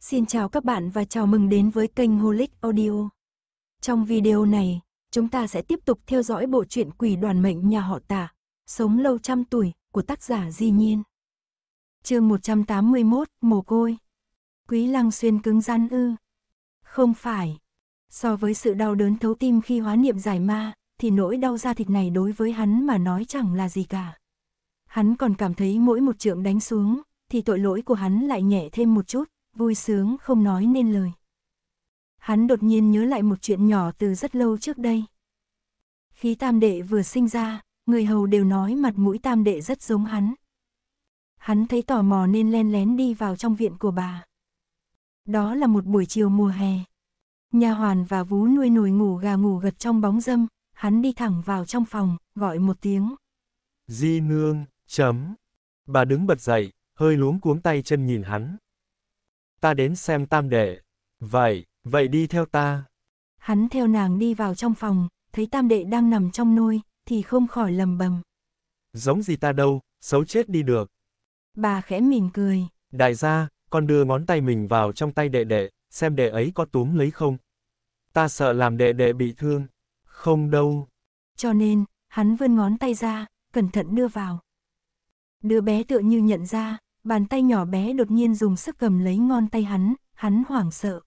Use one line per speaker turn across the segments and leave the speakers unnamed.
Xin chào các bạn và chào mừng đến với kênh Holic Audio. Trong video này, chúng ta sẽ tiếp tục theo dõi bộ truyện Quỷ đoàn mệnh nhà họ Tả, Sống lâu trăm tuổi của tác giả Di Nhiên. Chương 181: Mồ côi. Quý Lăng xuyên cứng rắn ư? Không phải. So với sự đau đớn thấu tim khi hóa niệm giải ma, thì nỗi đau da thịt này đối với hắn mà nói chẳng là gì cả. Hắn còn cảm thấy mỗi một trượng đánh xuống, thì tội lỗi của hắn lại nhẹ thêm một chút, vui sướng không nói nên lời. Hắn đột nhiên nhớ lại một chuyện nhỏ từ rất lâu trước đây. Khi tam đệ vừa sinh ra, người hầu đều nói mặt mũi tam đệ rất giống hắn. Hắn thấy tò mò nên len lén đi vào trong viện của bà. Đó là một buổi chiều mùa hè. Nhà hoàn và vú nuôi nồi ngủ gà ngủ gật trong bóng dâm, hắn đi thẳng vào trong phòng, gọi một tiếng.
Di nương, chấm. Bà đứng bật dậy, hơi luống cuống tay chân nhìn hắn ta đến xem tam đệ. Vậy, vậy đi theo ta.
Hắn theo nàng đi vào trong phòng, thấy tam đệ đang nằm trong nôi, thì không khỏi lầm bầm.
Giống gì ta đâu, xấu chết đi được.
Bà khẽ mỉm cười.
Đại gia, con đưa ngón tay mình vào trong tay đệ đệ, xem đệ ấy có túm lấy không. Ta sợ làm đệ đệ bị thương. Không đâu.
Cho nên, hắn vươn ngón tay ra, cẩn thận đưa vào. Đứa bé tựa như nhận ra, bàn tay nhỏ bé đột nhiên dùng sức cầm lấy ngón tay hắn, hắn hoảng sợ.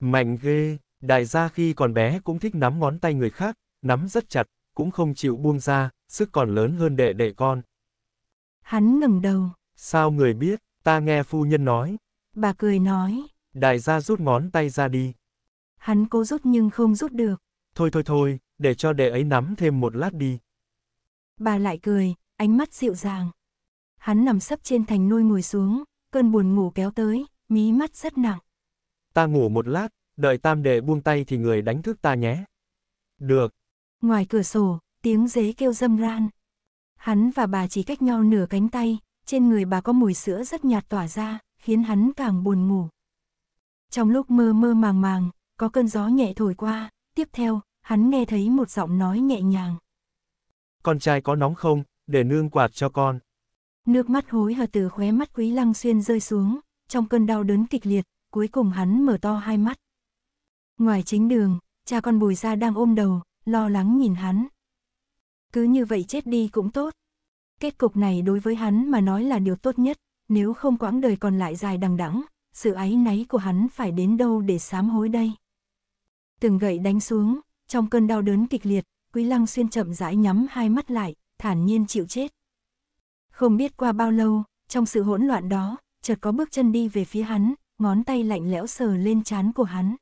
Mạnh ghê, đại gia khi còn bé cũng thích nắm ngón tay người khác, nắm rất chặt, cũng không chịu buông ra, sức còn lớn hơn đệ đệ con.
Hắn ngẩng đầu.
Sao người biết, ta nghe phu nhân nói.
Bà cười nói.
Đại gia rút ngón tay ra đi.
Hắn cố rút nhưng không rút được.
Thôi thôi thôi, để cho đệ ấy nắm thêm một lát đi.
Bà lại cười, ánh mắt dịu dàng hắn nằm sấp trên thành nuôi ngồi xuống, cơn buồn ngủ kéo tới, mí mắt rất nặng.
Ta ngủ một lát, đợi tam đệ buông tay thì người đánh thức ta nhé. Được.
Ngoài cửa sổ, tiếng dế kêu râm ran. Hắn và bà chỉ cách nhau nửa cánh tay, trên người bà có mùi sữa rất nhạt tỏa ra, khiến hắn càng buồn ngủ. Trong lúc mơ mơ màng màng, có cơn gió nhẹ thổi qua, tiếp theo, hắn nghe thấy một giọng nói nhẹ nhàng.
Con trai có nóng không, để nương quạt cho con.
Nước mắt hối hả từ khóe mắt Quý Lăng Xuyên rơi xuống, trong cơn đau đớn kịch liệt, cuối cùng hắn mở to hai mắt. Ngoài chính đường, cha con Bùi Gia đang ôm đầu, lo lắng nhìn hắn. Cứ như vậy chết đi cũng tốt. Kết cục này đối với hắn mà nói là điều tốt nhất, nếu không quãng đời còn lại dài đằng đẵng, sự áy náy của hắn phải đến đâu để sám hối đây. Từng gậy đánh xuống, trong cơn đau đớn kịch liệt, Quý Lăng Xuyên chậm rãi nhắm hai mắt lại, thản nhiên chịu chết. Không biết qua bao lâu, trong sự hỗn loạn đó, chợt có bước chân đi về phía hắn, ngón tay lạnh lẽo sờ lên trán của hắn.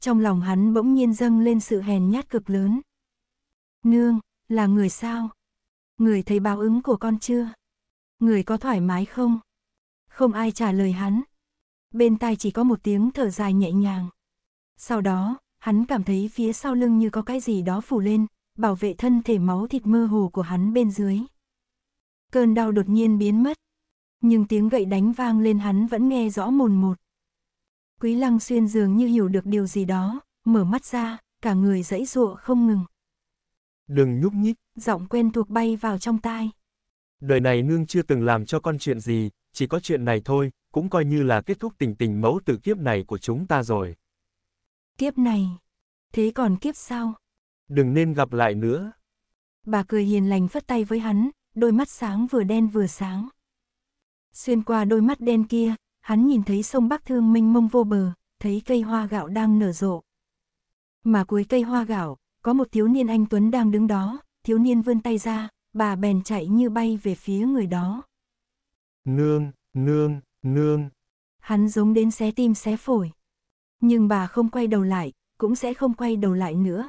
Trong lòng hắn bỗng nhiên dâng lên sự hèn nhát cực lớn. Nương, là người sao? Người thấy báo ứng của con chưa? Người có thoải mái không? Không ai trả lời hắn. Bên tai chỉ có một tiếng thở dài nhẹ nhàng. Sau đó, hắn cảm thấy phía sau lưng như có cái gì đó phủ lên, bảo vệ thân thể máu thịt mơ hồ của hắn bên dưới cơn đau đột nhiên biến mất. Nhưng tiếng gậy đánh vang lên hắn vẫn nghe rõ mồn một. Quý lăng xuyên dường như hiểu được điều gì đó, mở mắt ra, cả người dãy dụa không ngừng. Đừng nhúc nhích. Giọng quen thuộc bay vào trong tai.
Đời này nương chưa từng làm cho con chuyện gì, chỉ có chuyện này thôi, cũng coi như là kết thúc tình tình mẫu tử kiếp này của chúng ta rồi.
Kiếp này? Thế còn kiếp sau?
Đừng nên gặp lại nữa.
Bà cười hiền lành phất tay với hắn, đôi mắt sáng vừa đen vừa sáng. Xuyên qua đôi mắt đen kia, hắn nhìn thấy sông Bắc Thương mênh mông vô bờ, thấy cây hoa gạo đang nở rộ. Mà cuối cây hoa gạo, có một thiếu niên anh Tuấn đang đứng đó, thiếu niên vươn tay ra, bà bèn chạy như bay về phía người đó. Nương, nương, nương. Hắn giống đến xé tim xé phổi. Nhưng bà không quay đầu lại, cũng sẽ không quay đầu lại nữa.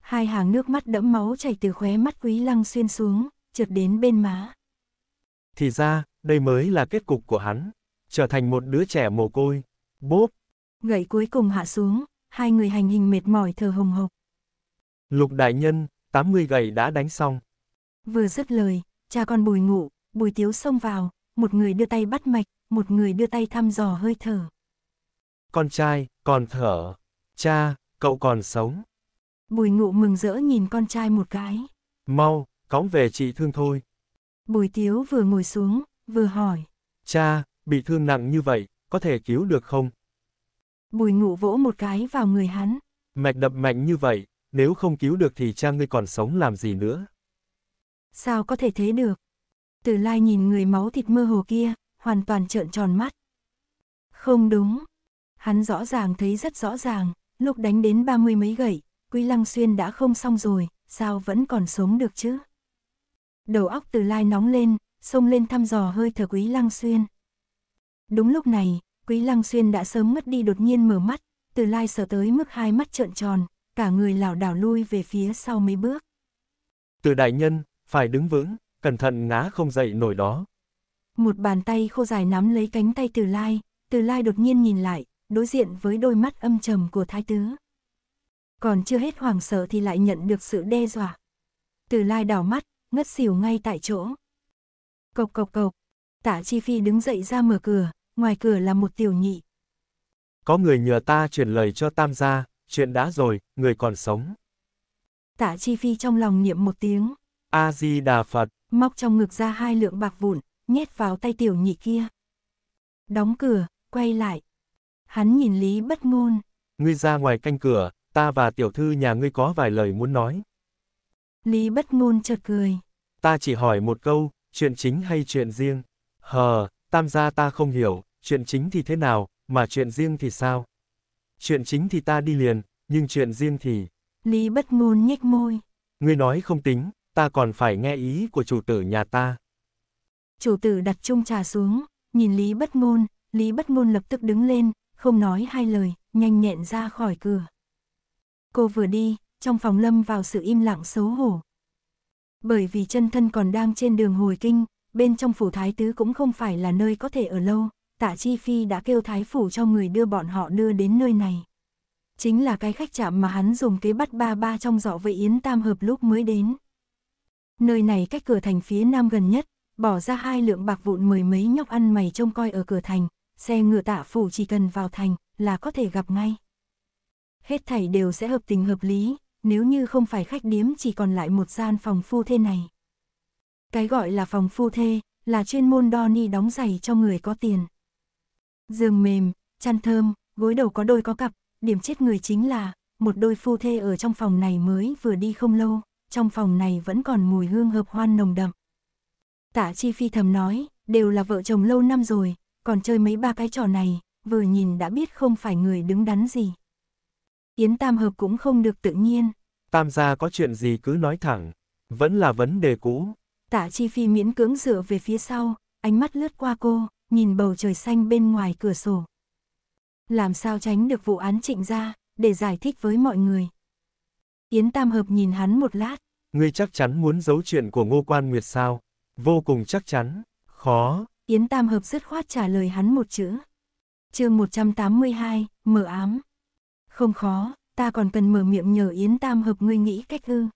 Hai hàng nước mắt đẫm máu chảy từ khóe mắt quý lăng xuyên xuống, trượt đến bên má.
Thì ra, đây mới là kết cục của hắn, trở thành một đứa trẻ mồ côi. Bốp!
Gậy cuối cùng hạ xuống, hai người hành hình mệt mỏi thở hồng hộc.
Lục đại nhân, 80 gậy đã đánh xong.
Vừa dứt lời, cha con bùi ngủ, bùi tiếu xông vào, một người đưa tay bắt mạch, một người đưa tay thăm dò hơi thở.
Con trai, còn thở. Cha, cậu còn sống.
Bùi ngụ mừng rỡ nhìn con trai một cái.
Mau, cõng về chị thương thôi.
Bùi Tiếu vừa ngồi xuống, vừa hỏi.
Cha, bị thương nặng như vậy, có thể cứu được không?
Bùi ngụ vỗ một cái vào người hắn.
Mạch đập mạnh như vậy, nếu không cứu được thì cha ngươi còn sống làm gì nữa?
Sao có thể thế được? Từ lai nhìn người máu thịt mơ hồ kia, hoàn toàn trợn tròn mắt. Không đúng. Hắn rõ ràng thấy rất rõ ràng, lúc đánh đến ba mươi mấy gậy, Quý Lăng Xuyên đã không xong rồi, sao vẫn còn sống được chứ? đầu óc từ lai nóng lên, xông lên thăm dò hơi thở Quý Lăng Xuyên. Đúng lúc này, Quý Lăng Xuyên đã sớm mất đi đột nhiên mở mắt, từ lai sợ tới mức hai mắt trợn tròn, cả người lảo đảo lui về phía sau mấy bước.
Từ đại nhân, phải đứng vững, cẩn thận ngã không dậy nổi đó.
Một bàn tay khô dài nắm lấy cánh tay từ lai, từ lai đột nhiên nhìn lại, đối diện với đôi mắt âm trầm của thái tứ. Còn chưa hết hoảng sợ thì lại nhận được sự đe dọa. Từ lai đảo mắt, ngất xỉu ngay tại chỗ. Cộc cộc cộc, tạ Chi Phi đứng dậy ra mở cửa, ngoài cửa là một tiểu nhị.
Có người nhờ ta truyền lời cho tam gia, chuyện đã rồi, người còn sống.
Tạ Chi Phi trong lòng niệm một tiếng.
A-di-đà Phật.
Móc trong ngực ra hai lượng bạc vụn, nhét vào tay tiểu nhị kia. Đóng cửa, quay lại. Hắn nhìn Lý bất ngôn.
Ngươi ra ngoài canh cửa, ta và tiểu thư nhà ngươi có vài lời muốn nói.
Lý bất ngôn chợt cười.
Ta chỉ hỏi một câu, chuyện chính hay chuyện riêng? Hờ, tam gia ta không hiểu, chuyện chính thì thế nào, mà chuyện riêng thì sao? Chuyện chính thì ta đi liền, nhưng chuyện riêng thì...
Lý bất ngôn nhếch môi.
Ngươi nói không tính, ta còn phải nghe ý của chủ tử nhà ta.
Chủ tử đặt chung trà xuống, nhìn Lý bất ngôn, Lý bất ngôn lập tức đứng lên, không nói hai lời, nhanh nhẹn ra khỏi cửa. Cô vừa đi, trong phòng lâm vào sự im lặng xấu hổ. Bởi vì chân thân còn đang trên đường hồi kinh, bên trong phủ thái tứ cũng không phải là nơi có thể ở lâu, tạ chi phi đã kêu thái phủ cho người đưa bọn họ đưa đến nơi này. Chính là cái khách chạm mà hắn dùng kế bắt ba ba trong dọ với Yến Tam hợp lúc mới đến. Nơi này cách cửa thành phía nam gần nhất, bỏ ra hai lượng bạc vụn mười mấy nhóc ăn mày trông coi ở cửa thành, xe ngựa tạ phủ chỉ cần vào thành là có thể gặp ngay. Hết thảy đều sẽ hợp tình hợp lý, nếu như không phải khách điếm chỉ còn lại một gian phòng phu thê này. Cái gọi là phòng phu thê, là chuyên môn đo ni đóng giày cho người có tiền. Giường mềm, chăn thơm, gối đầu có đôi có cặp, điểm chết người chính là, một đôi phu thê ở trong phòng này mới vừa đi không lâu, trong phòng này vẫn còn mùi hương hợp hoan nồng đậm. Tạ Chi Phi thầm nói, đều là vợ chồng lâu năm rồi, còn chơi mấy ba cái trò này, vừa nhìn đã biết không phải người đứng đắn gì. Yến Tam Hợp cũng không được tự nhiên.
Tam gia có chuyện gì cứ nói thẳng, vẫn là vấn đề cũ.
Tạ Chi Phi miễn cưỡng dựa về phía sau, ánh mắt lướt qua cô, nhìn bầu trời xanh bên ngoài cửa sổ. Làm sao tránh được vụ án trịnh ra, để giải thích với mọi người. Yến Tam Hợp nhìn hắn một lát.
Ngươi chắc chắn muốn giấu chuyện của Ngô Quan Nguyệt sao? Vô cùng chắc chắn, khó.
Yến Tam Hợp dứt khoát trả lời hắn một chữ. chương 182, mở ám. Không khó, ta còn cần mở miệng nhờ Yến Tam hợp ngươi nghĩ cách ư.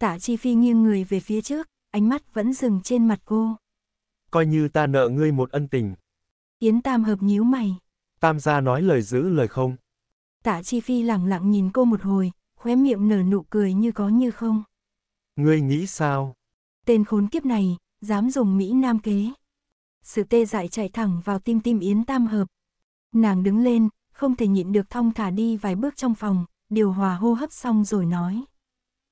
Tả Chi Phi nghiêng người về phía trước, ánh mắt vẫn dừng trên mặt cô.
Coi như ta nợ ngươi một ân tình.
Yến Tam hợp nhíu mày.
Tam gia nói lời giữ lời không.
Tả Chi Phi lặng lặng nhìn cô một hồi, khóe miệng nở nụ cười như có như không.
Ngươi nghĩ sao?
Tên khốn kiếp này, dám dùng Mỹ Nam kế. Sự tê dại chạy thẳng vào tim tim Yến Tam Hợp. Nàng đứng lên, không thể nhịn được thong thả đi vài bước trong phòng, điều hòa hô hấp xong rồi nói.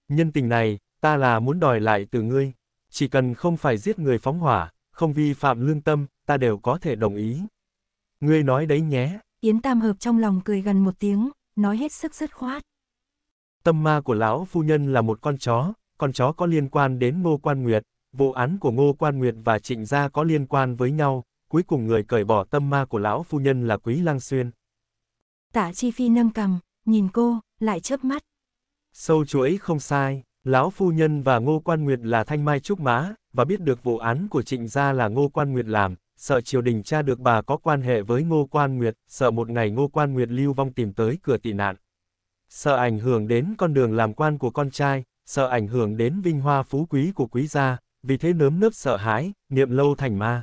Nhân tình này, ta là muốn đòi lại từ ngươi. Chỉ cần không phải giết người phóng hỏa, không vi phạm lương tâm, ta đều có thể đồng ý. Ngươi nói đấy nhé.
Yến Tam Hợp trong lòng cười gần một tiếng, nói hết sức dứt khoát.
Tâm ma của lão phu nhân là một con chó, con chó có liên quan đến Ngô Quan Nguyệt, vụ án của Ngô Quan Nguyệt và Trịnh Gia có liên quan với nhau, cuối cùng người cởi bỏ tâm ma của lão phu nhân là Quý Lăng Xuyên.
Tạ Chi Phi nâng cầm, nhìn cô, lại chớp mắt.
Sâu chuỗi không sai, lão phu nhân và Ngô Quan Nguyệt là thanh mai trúc mã và biết được vụ án của trịnh gia là Ngô Quan Nguyệt làm, sợ triều đình cha được bà có quan hệ với Ngô Quan Nguyệt, sợ một ngày Ngô Quan Nguyệt lưu vong tìm tới cửa tị nạn. Sợ ảnh hưởng đến con đường làm quan của con trai, sợ ảnh hưởng đến vinh hoa phú quý của quý gia, vì thế nớm nớp sợ hãi, niệm lâu thành ma.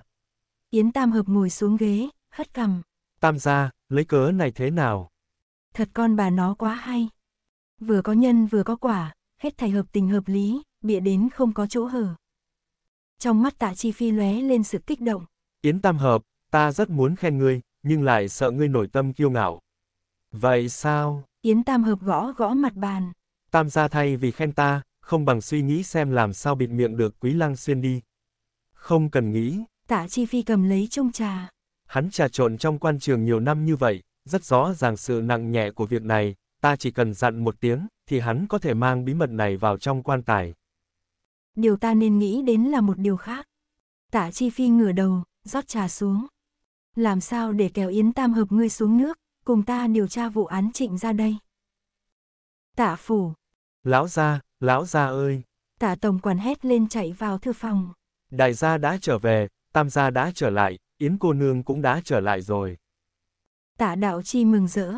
Yến Tam Hợp ngồi xuống ghế, hất cằm.
Tam gia, lấy cớ này thế nào?
Thật con bà nó quá hay. Vừa có nhân vừa có quả, hết thảy hợp tình hợp lý, bịa đến không có chỗ hở. Trong mắt tạ chi phi lóe lên sự kích động.
Yến Tam Hợp, ta rất muốn khen ngươi, nhưng lại sợ ngươi nổi tâm kiêu ngạo. Vậy sao?
Yến Tam Hợp gõ gõ mặt bàn.
Tam gia thay vì khen ta, không bằng suy nghĩ xem làm sao bịt miệng được Quý Lăng Xuyên đi. Không cần nghĩ.
Tạ Chi Phi cầm lấy chung trà.
Hắn trà trộn trong quan trường nhiều năm như vậy, rất rõ ràng sự nặng nhẹ của việc này, ta chỉ cần dặn một tiếng, thì hắn có thể mang bí mật này vào trong quan tài.
Điều ta nên nghĩ đến là một điều khác. Tạ Chi Phi ngửa đầu, rót trà xuống. Làm sao để kéo Yến Tam hợp ngươi xuống nước, cùng ta điều tra vụ án trịnh ra đây. Tạ Phủ.
Lão gia, lão gia ơi.
Tạ Tổng quản hét lên chạy vào thư phòng.
Đại gia đã trở về, Tam gia đã trở lại, Yến cô nương cũng đã trở lại rồi.
Tạ đạo chi mừng rỡ.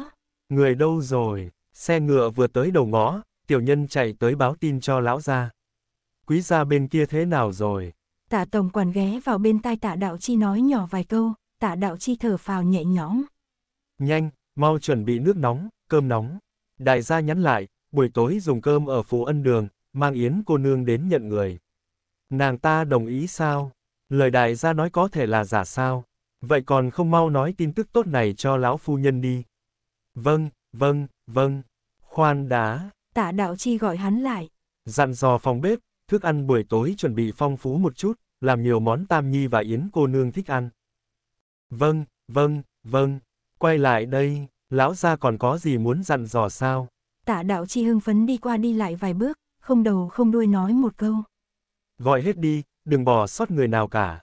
Người đâu rồi? Xe ngựa vừa tới đầu ngõ, tiểu nhân chạy tới báo tin cho lão gia. Quý gia bên kia thế nào rồi?
Tạ tổng quản ghé vào bên tai tạ đạo chi nói nhỏ vài câu, tạ đạo chi thở phào nhẹ nhõm.
Nhanh, mau chuẩn bị nước nóng, cơm nóng. Đại gia nhắn lại, buổi tối dùng cơm ở phố ân đường, mang yến cô nương đến nhận người. Nàng ta đồng ý sao? Lời đại gia nói có thể là giả sao? Vậy còn không mau nói tin tức tốt này cho lão phu nhân đi. Vâng, vâng, vâng. Khoan đã
Tạ đạo chi gọi hắn lại.
Dặn dò phòng bếp, thức ăn buổi tối chuẩn bị phong phú một chút, làm nhiều món tam nhi và yến cô nương thích ăn. Vâng, vâng, vâng. Quay lại đây, lão gia còn có gì muốn dặn dò sao?
Tạ đạo chi hưng phấn đi qua đi lại vài bước, không đầu không đuôi nói một câu.
Gọi hết đi, đừng bỏ sót người nào cả.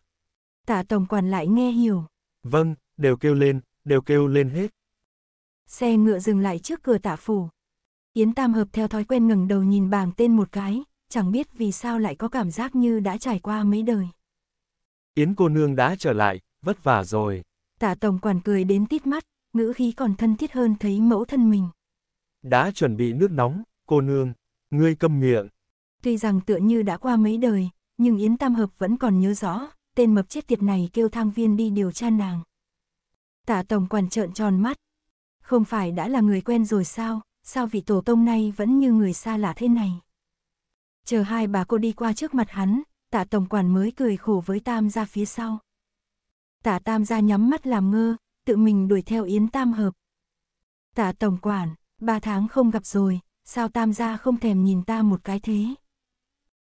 Tạ tổng quản lại nghe hiểu.
Vâng, đều kêu lên, đều
kêu lên hết. Xe ngựa dừng lại trước cửa tạ phủ. Yến Tam Hợp theo thói quen ngẩng đầu nhìn bảng tên một cái, chẳng biết vì sao lại có cảm giác như đã trải qua mấy đời.
Yến cô nương đã trở lại, vất vả rồi.
Tạ tổng quản cười đến tít mắt, ngữ khí còn thân thiết hơn thấy mẫu thân mình.
Đã chuẩn bị nước nóng, cô nương, ngươi câm miệng.
Tuy rằng tựa như đã qua mấy đời, nhưng Yến Tam Hợp vẫn còn nhớ rõ, tên mập chết tiệt này kêu thang viên đi điều tra nàng. Tả tổng quản trợn tròn mắt. Không phải đã là người quen rồi sao, sao vị tổ tông này vẫn như người xa lạ thế này. Chờ hai bà cô đi qua trước mặt hắn, Tả tổng quản mới cười khổ với Tam ra phía sau. Tả Tam ra nhắm mắt làm ngơ, tự mình đuổi theo Yến Tam Hợp. Tả tổng quản, ba tháng không gặp rồi, sao Tam ra không thèm nhìn ta một cái thế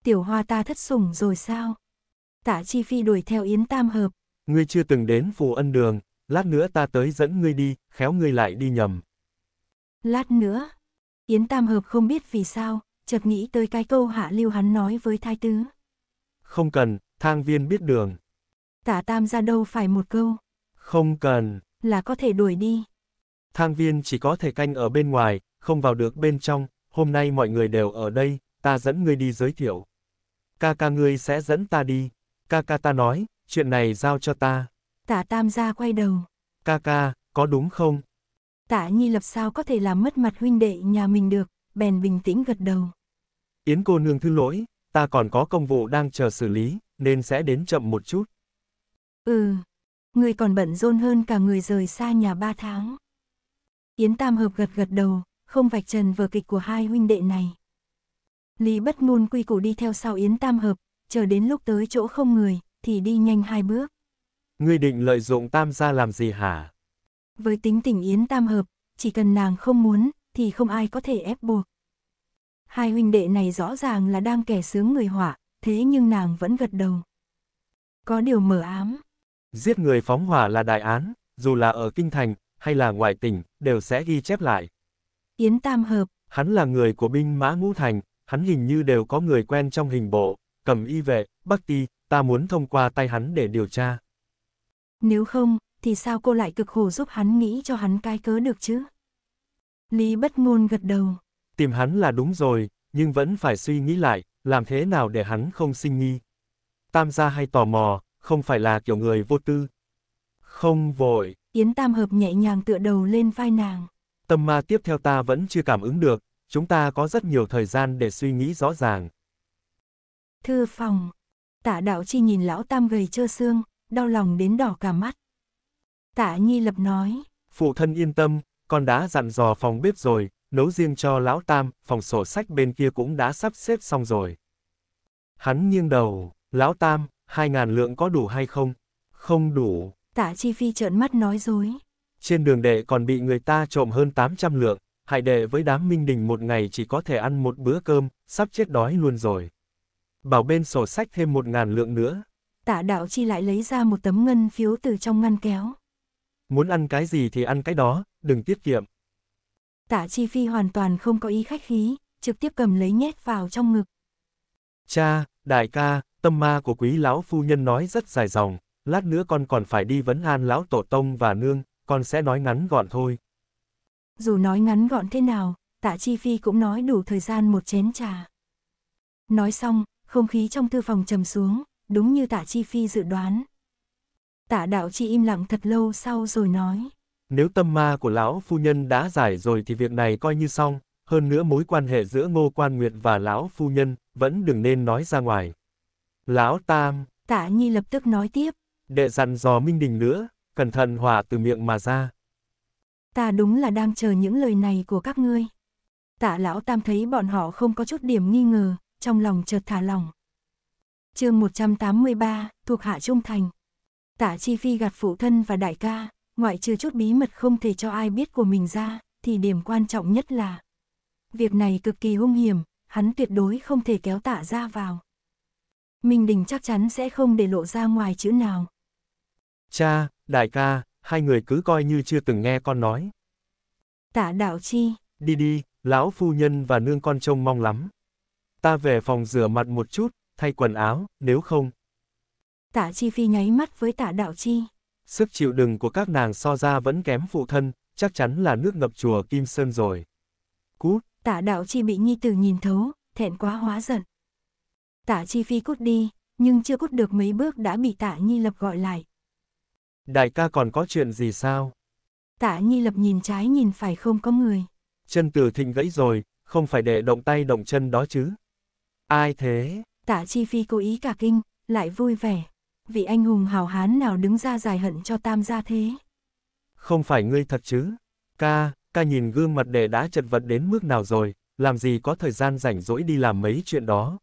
tiểu hoa ta thất sủng rồi sao? Tạ Chi Phi đuổi theo Yến Tam Hợp.
Ngươi chưa từng đến phù ân đường, lát nữa ta tới dẫn ngươi đi, khéo ngươi lại đi nhầm.
Lát nữa, Yến Tam Hợp không biết vì sao, chợt nghĩ tới cái câu hạ lưu hắn nói với thái tứ.
Không cần, thang viên biết đường.
Tả tam ra đâu phải một câu.
Không cần.
Là có thể đuổi đi.
Thang viên chỉ có thể canh ở bên ngoài, không vào được bên trong, hôm nay mọi người đều ở đây, ta dẫn ngươi đi giới thiệu ca ca ngươi sẽ dẫn ta đi. Ca ca ta nói, chuyện này giao cho ta.
Tạ Tam gia quay đầu.
Ca ca, có đúng không?
Tạ Nhi Lập sao có thể làm mất mặt huynh đệ nhà mình được, bèn bình tĩnh gật đầu.
Yến cô nương thứ lỗi, ta còn có công vụ đang chờ xử lý, nên sẽ đến chậm một chút.
Ừ, người còn bận rôn hơn cả người rời xa nhà ba tháng. Yến Tam Hợp gật gật đầu, không vạch trần vở kịch của hai huynh đệ này. Lý bất ngôn quy củ đi theo sau Yến Tam Hợp, chờ đến lúc tới chỗ không người, thì đi nhanh hai bước.
Ngươi định lợi dụng Tam gia làm gì hả?
Với tính tình Yến Tam Hợp, chỉ cần nàng không muốn, thì không ai có thể ép buộc. Hai huynh đệ này rõ ràng là đang kẻ sướng người hỏa, thế nhưng nàng vẫn gật đầu. Có điều mở ám.
Giết người phóng hỏa là đại án, dù là ở kinh thành, hay là ngoại tỉnh, đều sẽ ghi chép lại.
Yến Tam Hợp.
Hắn là người của binh mã ngũ thành, hắn hình như đều có người quen trong hình bộ, cầm y vệ, bắc y, ta muốn thông qua tay hắn để điều tra.
Nếu không, thì sao cô lại cực khổ giúp hắn nghĩ cho hắn cai cớ được chứ? Lý bất ngôn gật đầu.
Tìm hắn là đúng rồi, nhưng vẫn phải suy nghĩ lại, làm thế nào để hắn không sinh nghi. Tam gia hay tò mò, không phải là kiểu người vô tư. Không vội.
Yến Tam Hợp nhẹ nhàng tựa đầu lên vai nàng.
Tâm ma tiếp theo ta vẫn chưa cảm ứng được, chúng ta có rất nhiều thời gian để suy nghĩ rõ ràng.
Thư phòng. Tạ đạo chi nhìn lão tam gầy trơ xương, đau lòng đến đỏ cả mắt. Tạ nhi lập nói.
Phụ thân yên tâm, con đã dặn dò phòng bếp rồi, nấu riêng cho lão tam, phòng sổ sách bên kia cũng đã sắp xếp xong rồi. Hắn nghiêng đầu, lão tam, hai ngàn lượng có đủ hay không? Không đủ.
Tạ chi phi trợn mắt nói dối.
Trên đường đệ còn bị người ta trộm hơn 800 lượng. Hải đệ với đám Minh Đình một ngày chỉ có thể ăn một bữa cơm, sắp chết đói luôn rồi. Bảo bên sổ sách thêm một ngàn lượng nữa.
Tạ đạo chi lại lấy ra một tấm ngân phiếu từ trong ngăn kéo.
Muốn ăn cái gì thì ăn cái đó, đừng tiết kiệm.
Tạ chi phi hoàn toàn không có ý khách khí, trực tiếp cầm lấy nhét vào trong ngực.
Cha, đại ca, tâm ma của quý lão phu nhân nói rất dài dòng, lát nữa con còn phải đi vấn an lão tổ tông và nương, con sẽ nói ngắn gọn thôi.
Dù nói ngắn gọn thế nào, tạ chi phi cũng nói đủ thời gian một chén trà. Nói xong, không khí trong thư phòng trầm xuống, đúng như tạ chi phi dự đoán. Tạ đạo chi im lặng thật lâu sau rồi nói.
Nếu tâm ma của lão phu nhân đã giải rồi thì việc này coi như xong, hơn nữa mối quan hệ giữa ngô quan nguyệt và lão phu nhân, vẫn đừng nên nói ra ngoài. Lão Tam.
Tạ Nhi lập tức nói tiếp.
Đệ dặn dò Minh Đình nữa, cẩn thận hỏa từ miệng mà ra.
Ta đúng là đang chờ những lời này của các ngươi. Tạ lão tam thấy bọn họ không có chút điểm nghi ngờ, trong lòng chợt thả lòng. chương 183, thuộc hạ trung thành. Tạ Chi Phi gạt phụ thân và đại ca, ngoại trừ chút bí mật không thể cho ai biết của mình ra, thì điểm quan trọng nhất là Việc này cực kỳ hung hiểm, hắn tuyệt đối không thể kéo tạ ra vào. Minh Đình chắc chắn sẽ không để lộ ra ngoài chữ nào.
Cha, đại ca, hai người cứ coi như chưa từng nghe con nói.
Tạ đạo chi.
Đi đi, lão phu nhân và nương con trông mong lắm. Ta về phòng rửa mặt một chút, thay quần áo, nếu không.
Tạ chi phi nháy mắt với tạ đạo chi.
Sức chịu đựng của các nàng so ra vẫn kém phụ thân, chắc chắn là nước ngập chùa Kim Sơn rồi.
Cút. Tạ đạo chi bị nhi tử nhìn thấu, thẹn quá hóa giận. Tạ chi phi cút đi, nhưng chưa cút được mấy bước đã bị tạ nhi lập gọi lại,
đại ca còn có chuyện gì sao?
Tạ Nhi Lập nhìn trái nhìn phải không có người.
Chân Từ Thịnh gãy rồi, không phải để động tay động chân đó chứ. Ai thế?
Tạ Chi Phi cố ý cả kinh, lại vui vẻ. Vị anh hùng hào hán nào đứng ra giải hận cho tam gia thế?
Không phải ngươi thật chứ? Ca, ca nhìn gương mặt đệ đã chật vật đến mức nào rồi, làm gì có thời gian rảnh rỗi đi làm mấy chuyện đó.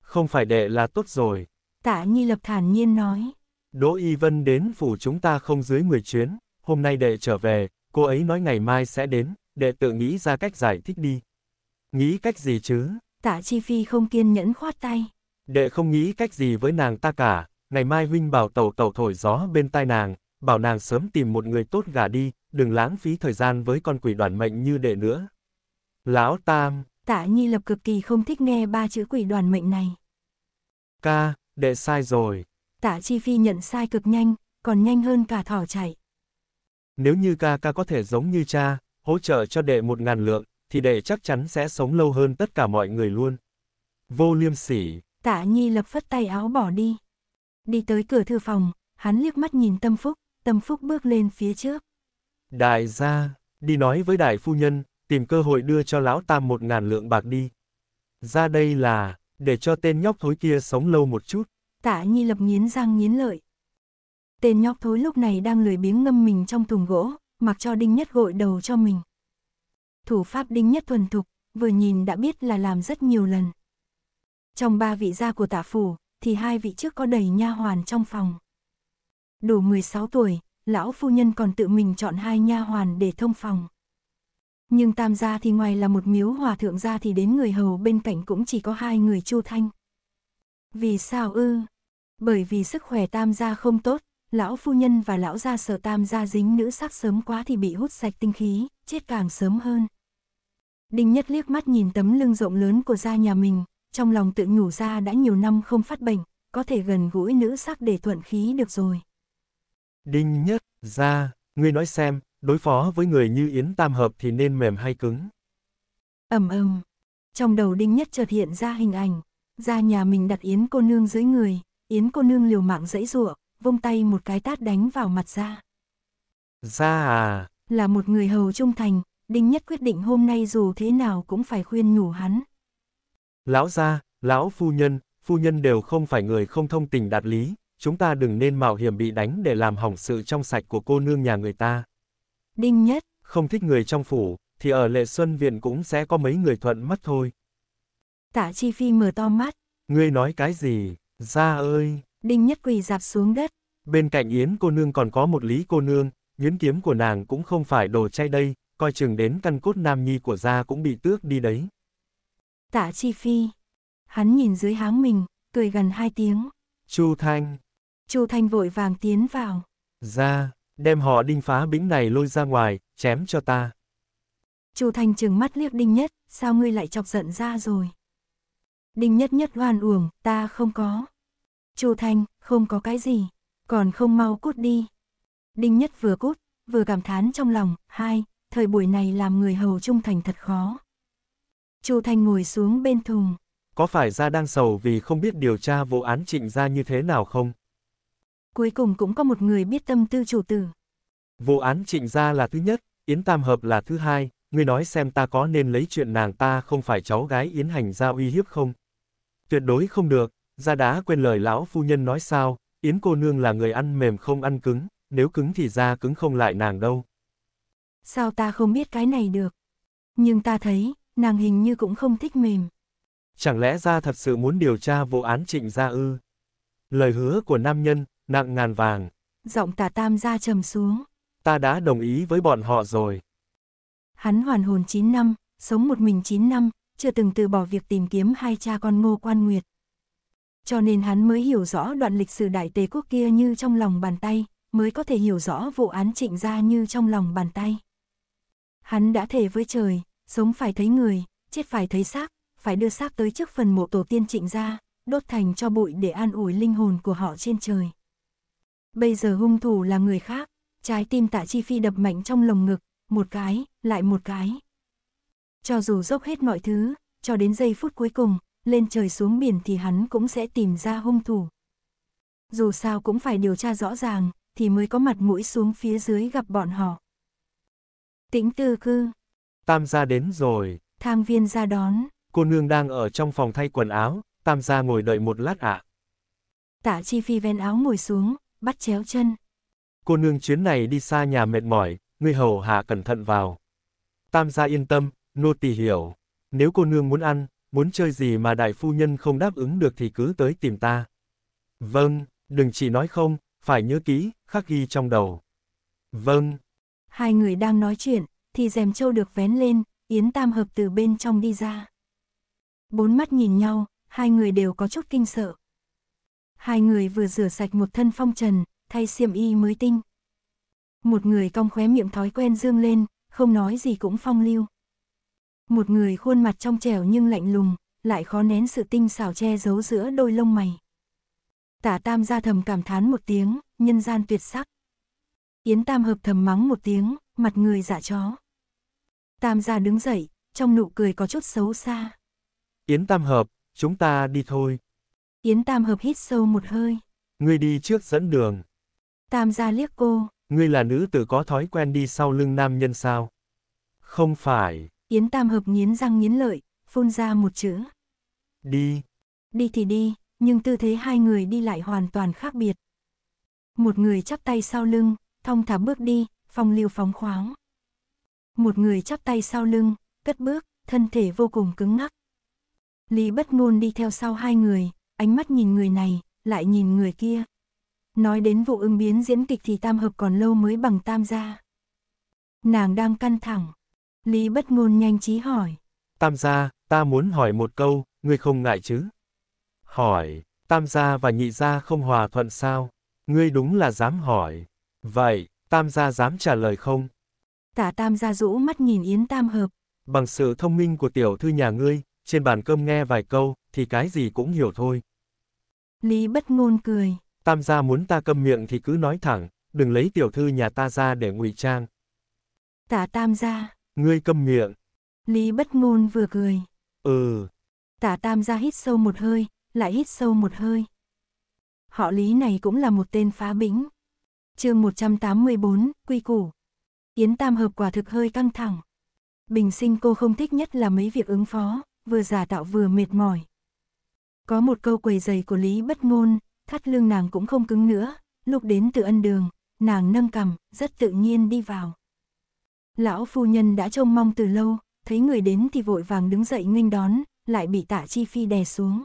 Không phải đệ là tốt rồi.
Tạ Nhi Lập thản nhiên nói.
Đỗ Y Vân đến phủ chúng ta không dưới 10 chuyến, hôm nay đệ trở về, cô ấy nói ngày mai sẽ đến, đệ tự nghĩ ra cách giải thích đi. Nghĩ cách gì chứ?
Tạ Chi Phi không kiên nhẫn khoát tay.
Đệ không nghĩ cách gì với nàng ta cả, ngày mai huynh bảo tẩu tẩu thổi gió bên tai nàng, bảo nàng sớm tìm một người tốt gả đi, đừng lãng phí thời gian với con quỷ đoàn mệnh như đệ nữa. Lão Tam.
Tạ Nhi Lập cực kỳ không thích nghe ba chữ quỷ đoàn mệnh này.
Ca, đệ sai rồi,
tạ chi phi nhận sai cực nhanh, còn nhanh hơn cả thỏ chạy.
Nếu như ca ca có thể giống như cha, hỗ trợ cho đệ một ngàn lượng, thì đệ chắc chắn sẽ sống lâu hơn tất cả mọi người luôn. Vô liêm sỉ.
Tạ Nhi lập phất tay áo bỏ đi. Đi tới cửa thư phòng, hắn liếc mắt nhìn Tâm Phúc, Tâm Phúc bước lên phía trước.
Đại gia, đi nói với đại phu nhân, tìm cơ hội đưa cho lão tam một ngàn lượng bạc đi. Ra đây là, để cho tên nhóc thối kia sống lâu một chút.
Tạ Nhi Lập nghiến răng nghiến lợi. Tên nhóc thối lúc này đang lười biếng ngâm mình trong thùng gỗ, mặc cho Đinh Nhất gội đầu cho mình. Thủ pháp Đinh Nhất thuần thục, vừa nhìn đã biết là làm rất nhiều lần. Trong ba vị gia của tạ phủ, thì hai vị trước có đầy nha hoàn trong phòng. Đủ 16 tuổi, lão phu nhân còn tự mình chọn hai nha hoàn để thông phòng. Nhưng tam gia thì ngoài là một miếu hòa thượng gia thì đến người hầu bên cạnh cũng chỉ có hai người Chu Thanh. Vì sao ư? Bởi vì sức khỏe tam gia không tốt, lão phu nhân và lão gia sợ tam gia dính nữ sắc sớm quá thì bị hút sạch tinh khí, chết càng sớm hơn. Đinh Nhất liếc mắt nhìn tấm lưng rộng lớn của gia nhà mình, trong lòng tự nhủ gia đã nhiều năm không phát bệnh, có thể gần gũi nữ sắc để thuận khí được rồi.
Đinh Nhất, gia ngươi nói xem, đối phó với người như Yến Tam Hợp thì nên mềm hay cứng.
ầm ầm, trong đầu Đinh Nhất chợt hiện ra hình ảnh, gia nhà mình đặt Yến cô nương dưới người, Yến cô nương liều mạng dãy rủa vung tay một cái tát đánh vào mặt ra.
Ra à?
Là một người hầu trung thành, Đinh Nhất quyết định hôm nay dù thế nào cũng phải khuyên nhủ hắn.
Lão gia, lão phu nhân, phu nhân đều không phải người không thông tình đạt lý, chúng ta đừng nên mạo hiểm bị đánh để làm hỏng sự trong sạch của cô nương nhà người ta. Đinh Nhất, không thích người trong phủ, thì ở lệ xuân viện cũng sẽ có mấy người thuận mắt thôi.
Tạ Chi Phi mở to mắt.
Ngươi nói cái gì? Ra ơi!
Đinh Nhất Quỳ dạp xuống đất.
Bên cạnh Yến cô nương còn có một lý cô nương, nhuyễn kiếm của nàng cũng không phải đồ chay đây, coi chừng đến căn cốt nam nhi của gia cũng bị tước đi đấy.
Tạ Chi Phi. Hắn nhìn dưới háng mình, cười gần hai tiếng.
Chu Thanh.
Chu Thanh vội vàng tiến vào.
Ra, đem họ đinh phá bĩnh này lôi ra ngoài, chém cho ta.
Chu Thanh trừng mắt liếc Đinh Nhất, sao ngươi lại chọc giận ra rồi? Đinh Nhất nhất hoan uổng, ta không có. Chu Thanh, không có cái gì, còn không mau cút đi. Đinh Nhất vừa cút, vừa cảm thán trong lòng, hai, thời buổi này làm người hầu trung thành thật khó. Chu Thanh ngồi xuống bên thùng.
Có phải ra đang sầu vì không biết điều tra vụ án trịnh ra như thế nào không?
Cuối cùng cũng có một người biết tâm tư chủ tử.
Vụ án trịnh ra là thứ nhất, Yến Tam Hợp là thứ hai, ngươi nói xem ta có nên lấy chuyện nàng ta không phải cháu gái Yến Hành ra uy hiếp không? Tuyệt đối không được, gia đã quên lời lão phu nhân nói sao, Yến cô nương là người ăn mềm không ăn cứng, nếu cứng thì da cứng không lại nàng đâu.
Sao ta không biết cái này được? Nhưng ta thấy, nàng hình như cũng không thích mềm.
Chẳng lẽ ra thật sự muốn điều tra vụ án trịnh gia ư? Lời hứa của nam nhân, nặng ngàn vàng.
Giọng tà tam gia trầm xuống.
Ta đã đồng ý với bọn họ rồi.
Hắn hoàn hồn 9 năm, sống một mình 9 năm, chưa từng từ bỏ việc tìm kiếm hai cha con ngô quan nguyệt cho nên hắn mới hiểu rõ đoạn lịch sử đại tế quốc kia như trong lòng bàn tay, mới có thể hiểu rõ vụ án trịnh gia như trong lòng bàn tay. Hắn đã thề với trời, sống phải thấy người, chết phải thấy xác, phải đưa xác tới trước phần mộ tổ tiên trịnh gia, đốt thành cho bụi để an ủi linh hồn của họ trên trời. Bây giờ hung thủ là người khác, trái tim tạ chi phi đập mạnh trong lồng ngực, một cái, lại một cái. Cho dù dốc hết mọi thứ, cho đến giây phút cuối cùng, lên trời xuống biển thì hắn cũng sẽ tìm ra hung thủ. Dù sao cũng phải điều tra rõ ràng, thì mới có mặt mũi xuống phía dưới gặp bọn họ. Tĩnh tư cư.
Tam gia đến rồi.
Tham viên ra đón.
Cô nương đang ở trong phòng thay quần áo, tam gia ngồi đợi một lát ạ. À.
Tạ chi phi ven áo ngồi xuống, bắt chéo chân.
Cô nương chuyến này đi xa nhà mệt mỏi, ngươi hầu hạ cẩn thận vào. Tam gia yên tâm, nô tỳ hiểu. Nếu cô nương muốn ăn, muốn chơi gì mà đại phu nhân không đáp ứng được thì cứ tới tìm ta. Vâng, đừng chỉ nói không, phải nhớ kỹ, khắc ghi trong đầu. Vâng.
Hai người đang nói chuyện, thì rèm châu được vén lên, Yến Tam Hợp từ bên trong đi ra. Bốn mắt nhìn nhau, hai người đều có chút kinh sợ. Hai người vừa rửa sạch một thân phong trần, thay xiêm y mới tinh. Một người cong khóe miệng thói quen dương lên, không nói gì cũng phong lưu. Một người khuôn mặt trong trẻo nhưng lạnh lùng, lại khó nén sự tinh xảo che giấu giữa đôi lông mày. Tả Tam gia thầm cảm thán một tiếng, nhân gian tuyệt sắc. Yến Tam hợp thầm mắng một tiếng, mặt người dạ chó. Tam gia đứng dậy, trong nụ cười có chút xấu xa.
Yến Tam hợp, chúng ta đi thôi.
Yến Tam hợp hít sâu một hơi.
Ngươi đi trước dẫn đường.
Tam gia liếc cô.
Ngươi là nữ tử có thói quen đi sau lưng nam nhân sao? Không phải,
Yến Tam Hợp nghiến răng nghiến lợi, phun ra một chữ. Đi. Đi thì đi, nhưng tư thế hai người đi lại hoàn toàn khác biệt. Một người chắp tay sau lưng, thong thả bước đi, phong lưu phóng khoáng. Một người chắp tay sau lưng, cất bước, thân thể vô cùng cứng ngắc. Lý bất ngôn đi theo sau hai người, ánh mắt nhìn người này, lại nhìn người kia. Nói đến vụ ứng biến diễn kịch thì tam hợp còn lâu mới bằng tam gia. Nàng đang căng thẳng, Lý bất ngôn nhanh trí hỏi.
Tam gia, ta muốn hỏi một câu, ngươi không ngại chứ? Hỏi, tam gia và nhị gia không hòa thuận sao? Ngươi đúng là dám hỏi. Vậy, tam gia dám trả lời không?
Tả tam gia rũ mắt nhìn Yến tam hợp.
Bằng sự thông minh của tiểu thư nhà ngươi, trên bàn cơm nghe vài câu, thì cái gì cũng hiểu thôi.
Lý bất ngôn cười.
Tam gia muốn ta câm miệng thì cứ nói thẳng, đừng lấy tiểu thư nhà ta ra để ngụy trang.
Tả tam gia,
Ngươi câm miệng.
Lý bất ngôn vừa cười. Ừ. Tả tam gia hít sâu một hơi, lại hít sâu một hơi. Họ Lý này cũng là một tên phá bĩnh. chương 184, quy củ. Yến tam hợp quả thực hơi căng thẳng. Bình sinh cô không thích nhất là mấy việc ứng phó, vừa giả tạo vừa mệt mỏi. Có một câu quầy dày của Lý bất ngôn, thắt lưng nàng cũng không cứng nữa, lúc đến từ ân đường, nàng nâng cầm, rất tự nhiên đi vào. Lão phu nhân đã trông mong từ lâu, thấy người đến thì vội vàng đứng dậy nghênh đón, lại bị tạ chi phi đè xuống.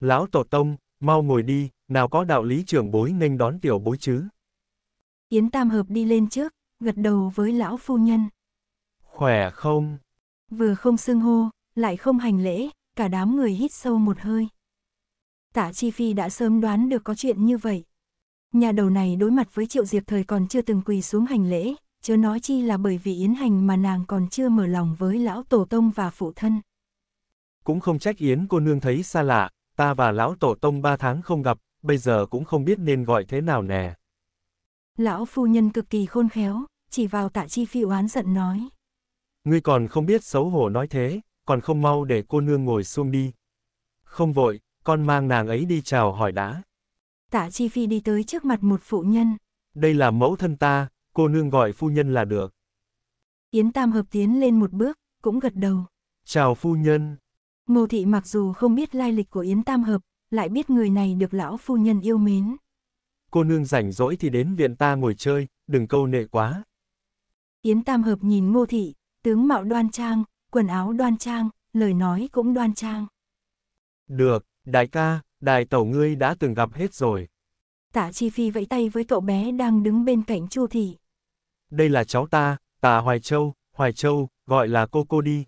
Lão tổ tông, mau ngồi đi, nào có đạo lý trưởng bối nghênh đón tiểu bối chứ.
Yến Tam Hợp đi lên trước, gật đầu với lão phu nhân.
Khỏe không?
Vừa không xưng hô, lại không hành lễ, cả đám người hít sâu một hơi. Tạ Chi Phi đã sớm đoán được có chuyện như vậy. Nhà đầu này đối mặt với Triệu Diệp thời còn chưa từng quỳ xuống hành lễ, chớ nói chi là bởi vì Yến Hành mà nàng còn chưa mở lòng với lão tổ tông và phụ thân.
Cũng không trách Yến cô nương thấy xa lạ, ta và lão tổ tông ba tháng không gặp, bây giờ cũng không biết nên gọi thế nào nè.
Lão phu nhân cực kỳ khôn khéo, chỉ vào tạ chi phi oán giận nói.
Ngươi còn không biết xấu hổ nói thế, còn không mau để cô nương ngồi xuống đi. Không vội, con mang nàng ấy đi chào hỏi đã.
Tạ chi phi đi tới trước mặt một phụ nhân.
Đây là mẫu thân ta, cô nương gọi phu nhân là được.
Yến Tam Hợp tiến lên một bước, cũng gật đầu.
Chào phu nhân.
Ngô thị mặc dù không biết lai lịch của Yến Tam Hợp, lại biết người này được lão phu nhân yêu mến.
Cô nương rảnh rỗi thì đến viện ta ngồi chơi, đừng câu nệ quá.
Yến Tam Hợp nhìn Ngô thị, tướng mạo đoan trang, quần áo đoan trang, lời nói cũng đoan trang.
Được, đại ca, đại tẩu ngươi đã từng gặp hết rồi.
Tạ Chi Phi vẫy tay với cậu bé đang đứng bên cạnh Chu thị.
Đây là cháu ta, Tạ Hoài Châu, Hoài Châu, gọi là cô cô đi.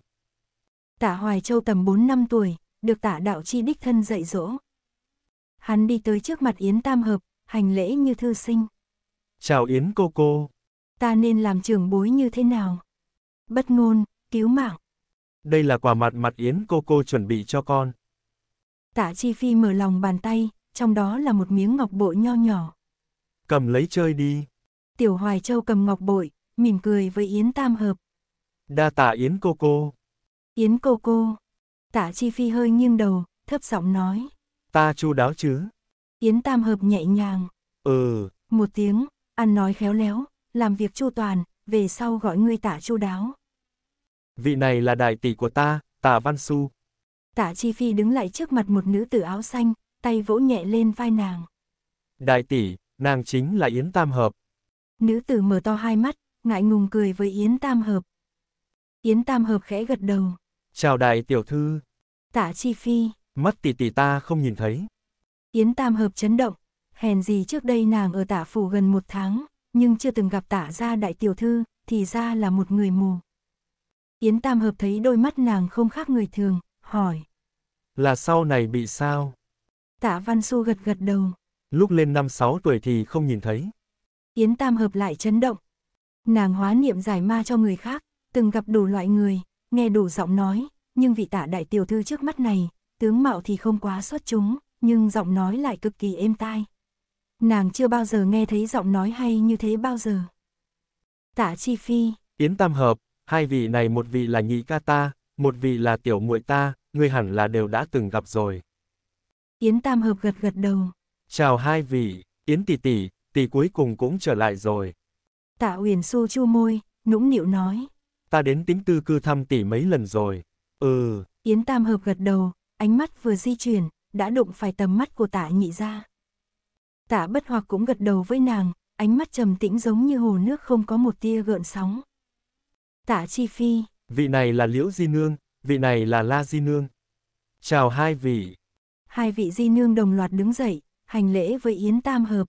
Tạ Hoài Châu tầm 4 năm tuổi, được Tạ Đạo Chi đích thân dạy dỗ. Hắn đi tới trước mặt Yến Tam Hợp, hành lễ như thư sinh.
Chào Yến cô cô.
Ta nên làm trưởng bối như thế nào? Bất ngôn, cứu mạng.
Đây là quả mặt mặt Yến cô cô chuẩn bị cho con.
Tạ Chi Phi mở lòng bàn tay, trong đó là một miếng ngọc bội nho nhỏ.
Cầm lấy chơi đi.
Tiểu Hoài Châu cầm ngọc bội, mỉm cười với Yến Tam Hợp.
Đa tạ Yến cô cô.
Yến cô cô. Tạ Chi Phi hơi nghiêng đầu, thấp giọng nói.
Ta chu đáo chứ.
Yến Tam Hợp nhẹ nhàng. Ừ. Một tiếng, ăn nói khéo léo, làm việc chu toàn, về sau gọi ngươi tạ chu đáo.
Vị này là đại tỷ của ta, tạ Văn Xu.
Tạ Chi Phi đứng lại trước mặt một nữ tử áo xanh, tay vỗ nhẹ lên vai nàng.
Đại tỷ, nàng chính là Yến Tam Hợp,
Nữ tử mở to hai mắt, ngại ngùng cười với Yến Tam Hợp. Yến Tam Hợp khẽ gật đầu.
Chào đại tiểu thư.
Tạ Chi Phi.
mắt tỷ tỷ ta không nhìn thấy.
Yến Tam Hợp chấn động. Hèn gì trước đây nàng ở tạ phủ gần một tháng, nhưng chưa từng gặp tạ gia đại tiểu thư, thì ra là một người mù. Yến Tam Hợp thấy đôi mắt nàng không khác người thường, hỏi.
Là sau này bị sao?
Tạ Văn Xu gật gật đầu.
Lúc lên năm sáu tuổi thì không nhìn thấy.
Yến Tam hợp lại chấn động. Nàng hóa niệm giải ma cho người khác, từng gặp đủ loại người, nghe đủ giọng nói, nhưng vị tả đại tiểu thư trước mắt này, tướng mạo thì không quá xuất chúng, nhưng giọng nói lại cực kỳ êm tai. Nàng chưa bao giờ nghe thấy giọng nói hay như thế bao giờ. Tả Chi Phi
Yến Tam Hợp, hai vị này một vị là nhị ca ta, một vị là tiểu muội ta, ngươi hẳn là đều đã từng gặp rồi.
Yến Tam Hợp gật gật đầu.
Chào hai vị, Yến tỷ tỷ, tỷ cuối cùng cũng trở lại rồi.
Tạ Uyển Xu chu môi, nũng nịu nói.
Ta đến tính tư cư thăm tỷ mấy lần rồi. Ừ.
Yến Tam Hợp gật đầu, ánh mắt vừa di chuyển, đã đụng phải tầm mắt của tạ nhị ra. Tạ bất hoặc cũng gật đầu với nàng, ánh mắt trầm tĩnh giống như hồ nước không có một tia gợn sóng. Tạ Chi Phi.
Vị này là Liễu Di Nương, vị này là La Di Nương. Chào hai vị.
Hai vị Di Nương đồng loạt đứng dậy, hành lễ với Yến Tam Hợp,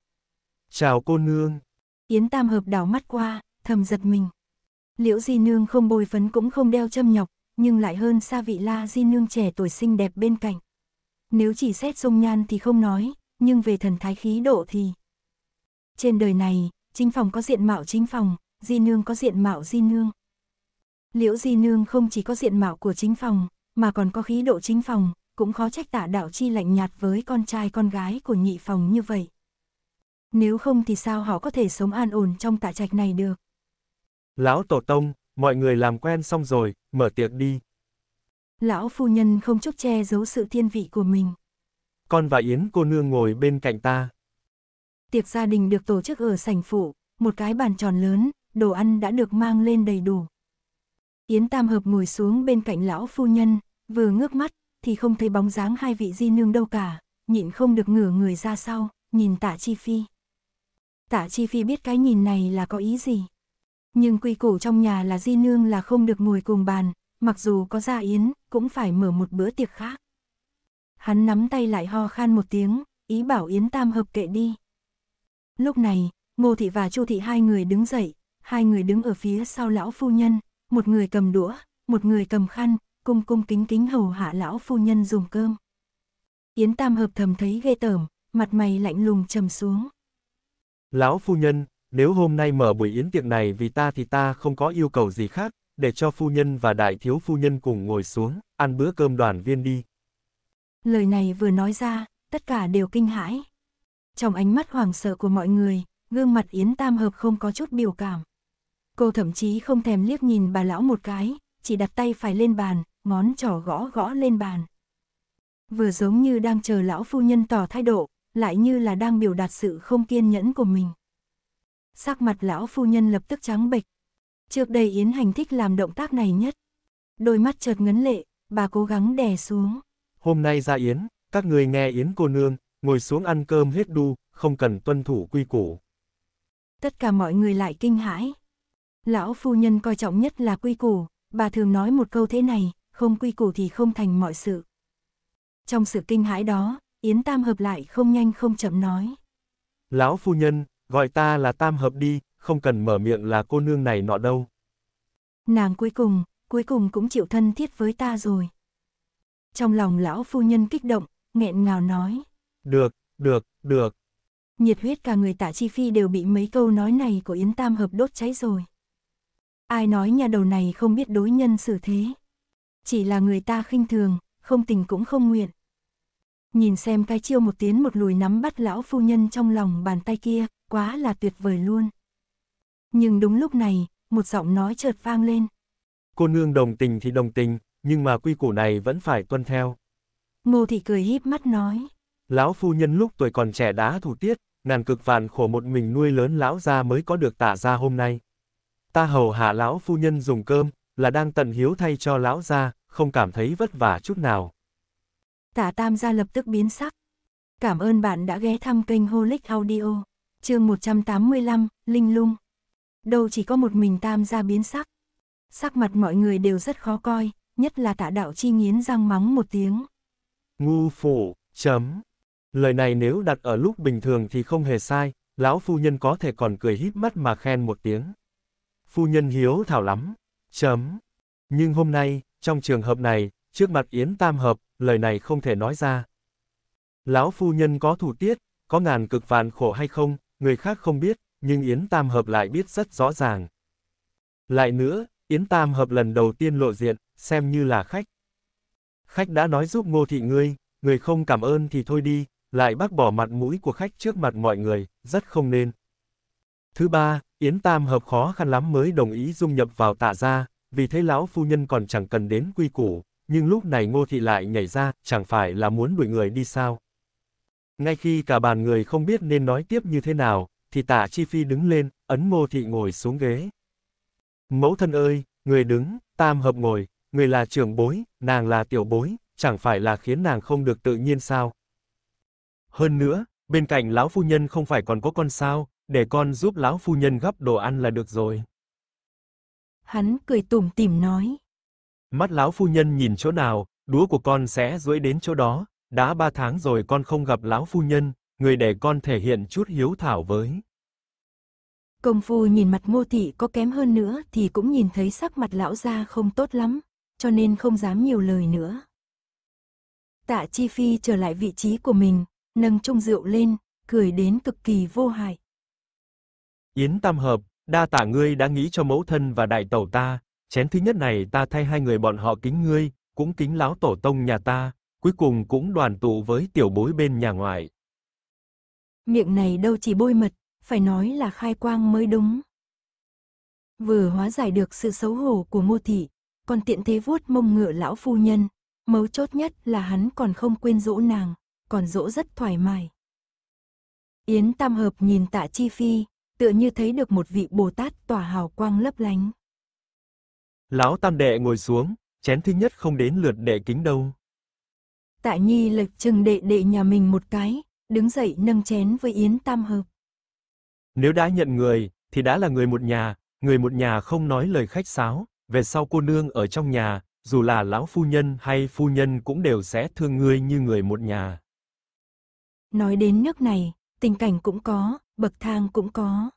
Chào cô nương.
Yến Tam Hợp đảo mắt qua, thầm giật mình. Liễu Di Nương không bôi phấn cũng không đeo châm nhọc, nhưng lại hơn xa vị La Di Nương trẻ tuổi xinh đẹp bên cạnh. Nếu chỉ xét dung nhan thì không nói, nhưng về thần thái khí độ thì... Trên đời này, chính phòng có diện mạo chính phòng, Di Nương có diện mạo Di Nương. Liễu Di Nương không chỉ có diện mạo của chính phòng, mà còn có khí độ chính phòng, cũng khó trách tả đạo chi lạnh nhạt với con trai con gái của nhị phòng như vậy nếu không thì sao họ có thể sống an ổn trong tạ trạch này được.
Lão Tổ Tông, mọi người làm quen xong rồi, mở tiệc đi.
Lão phu nhân không chút che giấu sự thiên vị của mình.
Con và Yến cô nương ngồi bên cạnh ta.
Tiệc gia đình được tổ chức ở sảnh phụ, một cái bàn tròn lớn, đồ ăn đã được mang lên đầy đủ. Yến Tam Hợp ngồi xuống bên cạnh lão phu nhân, vừa ngước mắt, thì không thấy bóng dáng hai vị di nương đâu cả, nhịn không được ngửa người ra sau, nhìn tạ chi phi. Tạ Chi Phi biết cái nhìn này là có ý gì. Nhưng quy củ trong nhà là di nương là không được ngồi cùng bàn, mặc dù có ra yến, cũng phải mở một bữa tiệc khác. Hắn nắm tay lại ho khan một tiếng, ý bảo Yến Tam hợp kệ đi. Lúc này, Ngô Thị và Chu Thị hai người đứng dậy, hai người đứng ở phía sau lão phu nhân, một người cầm đũa, một người cầm khăn, cung cung kính kính hầu hạ lão phu nhân dùng cơm. Yến Tam hợp thầm thấy ghê tởm, mặt mày lạnh lùng trầm xuống.
Lão phu nhân, nếu hôm nay mở buổi yến tiệc này vì ta thì ta không có yêu cầu gì khác, để cho phu nhân và đại thiếu phu nhân cùng ngồi xuống, ăn bữa cơm đoàn viên đi.
Lời này vừa nói ra, tất cả đều kinh hãi. Trong ánh mắt hoảng sợ của mọi người, gương mặt Yến Tam Hợp không có chút biểu cảm. Cô thậm chí không thèm liếc nhìn bà lão một cái, chỉ đặt tay phải lên bàn, ngón trỏ gõ gõ lên bàn. Vừa giống như đang chờ lão phu nhân tỏ thái độ, lại như là đang biểu đạt sự không kiên nhẫn của mình. Sắc mặt lão phu nhân lập tức trắng bệch. Trước đây Yến Hành thích làm động tác này nhất. Đôi mắt chợt ngấn lệ, bà cố gắng đè xuống.
Hôm nay ra Yến, các người nghe Yến cô nương, ngồi xuống ăn cơm hết đu, không cần tuân thủ quy củ.
Tất cả mọi người lại kinh hãi. Lão phu nhân coi trọng nhất là quy củ, bà thường nói một câu thế này, không quy củ thì không thành mọi sự. Trong sự kinh hãi đó, Yến Tam Hợp lại không nhanh không chậm nói.
Lão phu nhân, gọi ta là Tam Hợp đi, không cần mở miệng là cô nương này nọ đâu.
Nàng cuối cùng, cuối cùng cũng chịu thân thiết với ta rồi. Trong lòng lão phu nhân kích động, nghẹn ngào nói.
Được, được, được.
Nhiệt huyết cả người tạ chi phi đều bị mấy câu nói này của Yến Tam Hợp đốt cháy rồi. Ai nói nhà đầu này không biết đối nhân xử thế. Chỉ là người ta khinh thường, không tình cũng không nguyện. Nhìn xem cái chiêu một tiến một lùi nắm bắt lão phu nhân trong lòng bàn tay kia, quá là tuyệt vời luôn. Nhưng đúng lúc này, một giọng nói chợt vang lên.
Cô nương đồng tình thì đồng tình, nhưng mà quy củ này vẫn phải tuân theo.
Ngô thị cười híp mắt nói.
Lão phu nhân lúc tuổi còn trẻ đã thủ tiết, ngàn cực vạn khổ một mình nuôi lớn lão ra mới có được tả ra hôm nay. Ta hầu hạ lão phu nhân dùng cơm, là đang tận hiếu thay cho lão ra, không cảm thấy vất vả chút
nào. Tả Tam gia lập tức biến sắc. Cảm ơn bạn đã ghé thăm kênh Holic Audio. Chương 185, Linh Lung. Đâu chỉ có một mình Tam gia biến sắc. Sắc mặt mọi người đều rất khó coi, nhất là Tạ Đạo Chi nghiến răng mắng một tiếng.
Ngu phổ, chấm. Lời này nếu đặt ở lúc bình thường thì không hề sai, lão phu nhân có thể còn cười híp mắt mà khen một tiếng. Phu nhân hiếu thảo lắm. Chấm. Nhưng hôm nay, trong trường hợp này, trước mặt Yến Tam Hợp, lời này không thể nói ra. Lão phu nhân có thủ tiết, có ngàn cực vạn khổ hay không, người khác không biết, nhưng Yến Tam Hợp lại biết rất rõ ràng. Lại nữa, Yến Tam Hợp lần đầu tiên lộ diện, xem như là khách. Khách đã nói giúp ngô thị ngươi, người không cảm ơn thì thôi đi, lại bác bỏ mặt mũi của khách trước mặt mọi người, rất không nên. Thứ ba, Yến Tam Hợp khó khăn lắm mới đồng ý dung nhập vào tạ gia, vì thế lão phu nhân còn chẳng cần đến quy củ, nhưng lúc này Ngô Thị lại nhảy ra, chẳng phải là muốn đuổi người đi sao. Ngay khi cả bàn người không biết nên nói tiếp như thế nào, thì tạ Chi Phi đứng lên, ấn Ngô Thị ngồi xuống ghế. Mẫu thân ơi, người đứng, tam hợp ngồi, người là trưởng bối, nàng là tiểu bối, chẳng phải là khiến nàng không được tự nhiên sao. Hơn nữa, bên cạnh lão phu nhân không phải còn có con sao, để con giúp lão phu nhân gấp đồ ăn là được rồi.
Hắn cười tủm tỉm nói.
Mắt lão phu nhân nhìn chỗ nào, đúa của con sẽ duỗi đến chỗ đó, đã ba tháng rồi con không gặp lão phu nhân, người để con thể hiện chút hiếu thảo với.
Công phu nhìn mặt ngô thị có kém hơn nữa thì cũng nhìn thấy sắc mặt lão gia không tốt lắm, cho nên không dám nhiều lời nữa. Tạ Chi Phi trở lại vị trí của mình, nâng chung rượu lên, cười đến cực kỳ vô hại.
Yến Tam Hợp, đa tạ ngươi đã nghĩ cho mẫu thân và đại tẩu ta, Chén thứ nhất này ta thay hai người bọn họ kính ngươi, cũng kính lão tổ tông nhà ta, cuối cùng cũng đoàn tụ với tiểu bối bên nhà ngoại.
Miệng này đâu chỉ bôi mật, phải nói là khai quang mới đúng. Vừa hóa giải được sự xấu hổ của mô thị, còn tiện thế vuốt mông ngựa lão phu nhân, mấu chốt nhất là hắn còn không quên dỗ nàng, còn dỗ rất thoải mái. Yến Tam Hợp nhìn Tạ Chi Phi, tựa như thấy được một vị Bồ Tát tỏa hào quang lấp lánh.
Lão tam đệ ngồi xuống, chén thứ nhất không đến lượt đệ kính đâu.
Tạ Nhi lệch chừng đệ đệ nhà mình một cái, đứng dậy nâng chén với Yến Tam Hợp.
Nếu đã nhận người, thì đã là người một nhà, người một nhà không nói lời khách sáo, về sau cô nương ở trong nhà, dù là lão phu nhân hay phu nhân cũng đều sẽ thương ngươi như người một nhà.
Nói đến nước này, tình cảnh cũng có, bậc thang cũng có.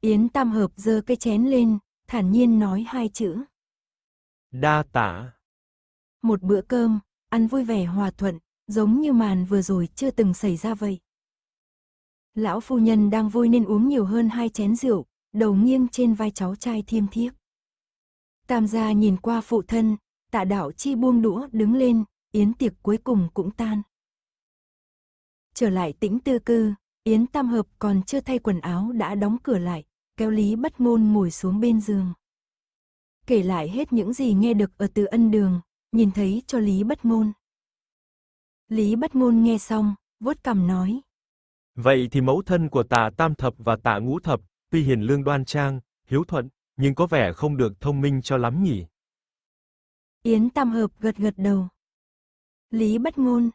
Yến Tam Hợp giơ cái chén lên, thản nhiên nói hai chữ.
Đa tả.
Một bữa cơm, ăn vui vẻ hòa thuận, giống như màn vừa rồi chưa từng xảy ra vậy. Lão phu nhân đang vui nên uống nhiều hơn hai chén rượu, đầu nghiêng trên vai cháu trai thiêm thiếp. Tam gia nhìn qua phụ thân, tạ đạo chi buông đũa đứng lên, yến tiệc cuối cùng cũng tan. Trở lại tĩnh tư cư, Yến Tam Hợp còn chưa thay quần áo đã đóng cửa lại, kéo Lý Bất Ngôn ngồi xuống bên giường. Kể lại hết những gì nghe được ở từ ân đường, nhìn thấy cho Lý Bất Ngôn. Lý Bất Ngôn nghe xong, vuốt cằm nói.
Vậy thì mẫu thân của tạ tam thập và tạ ngũ thập, tuy hiền lương đoan trang, hiếu thuận, nhưng có vẻ không được thông minh cho lắm nhỉ.
Yến Tam Hợp gật gật đầu. Lý Bất Ngôn.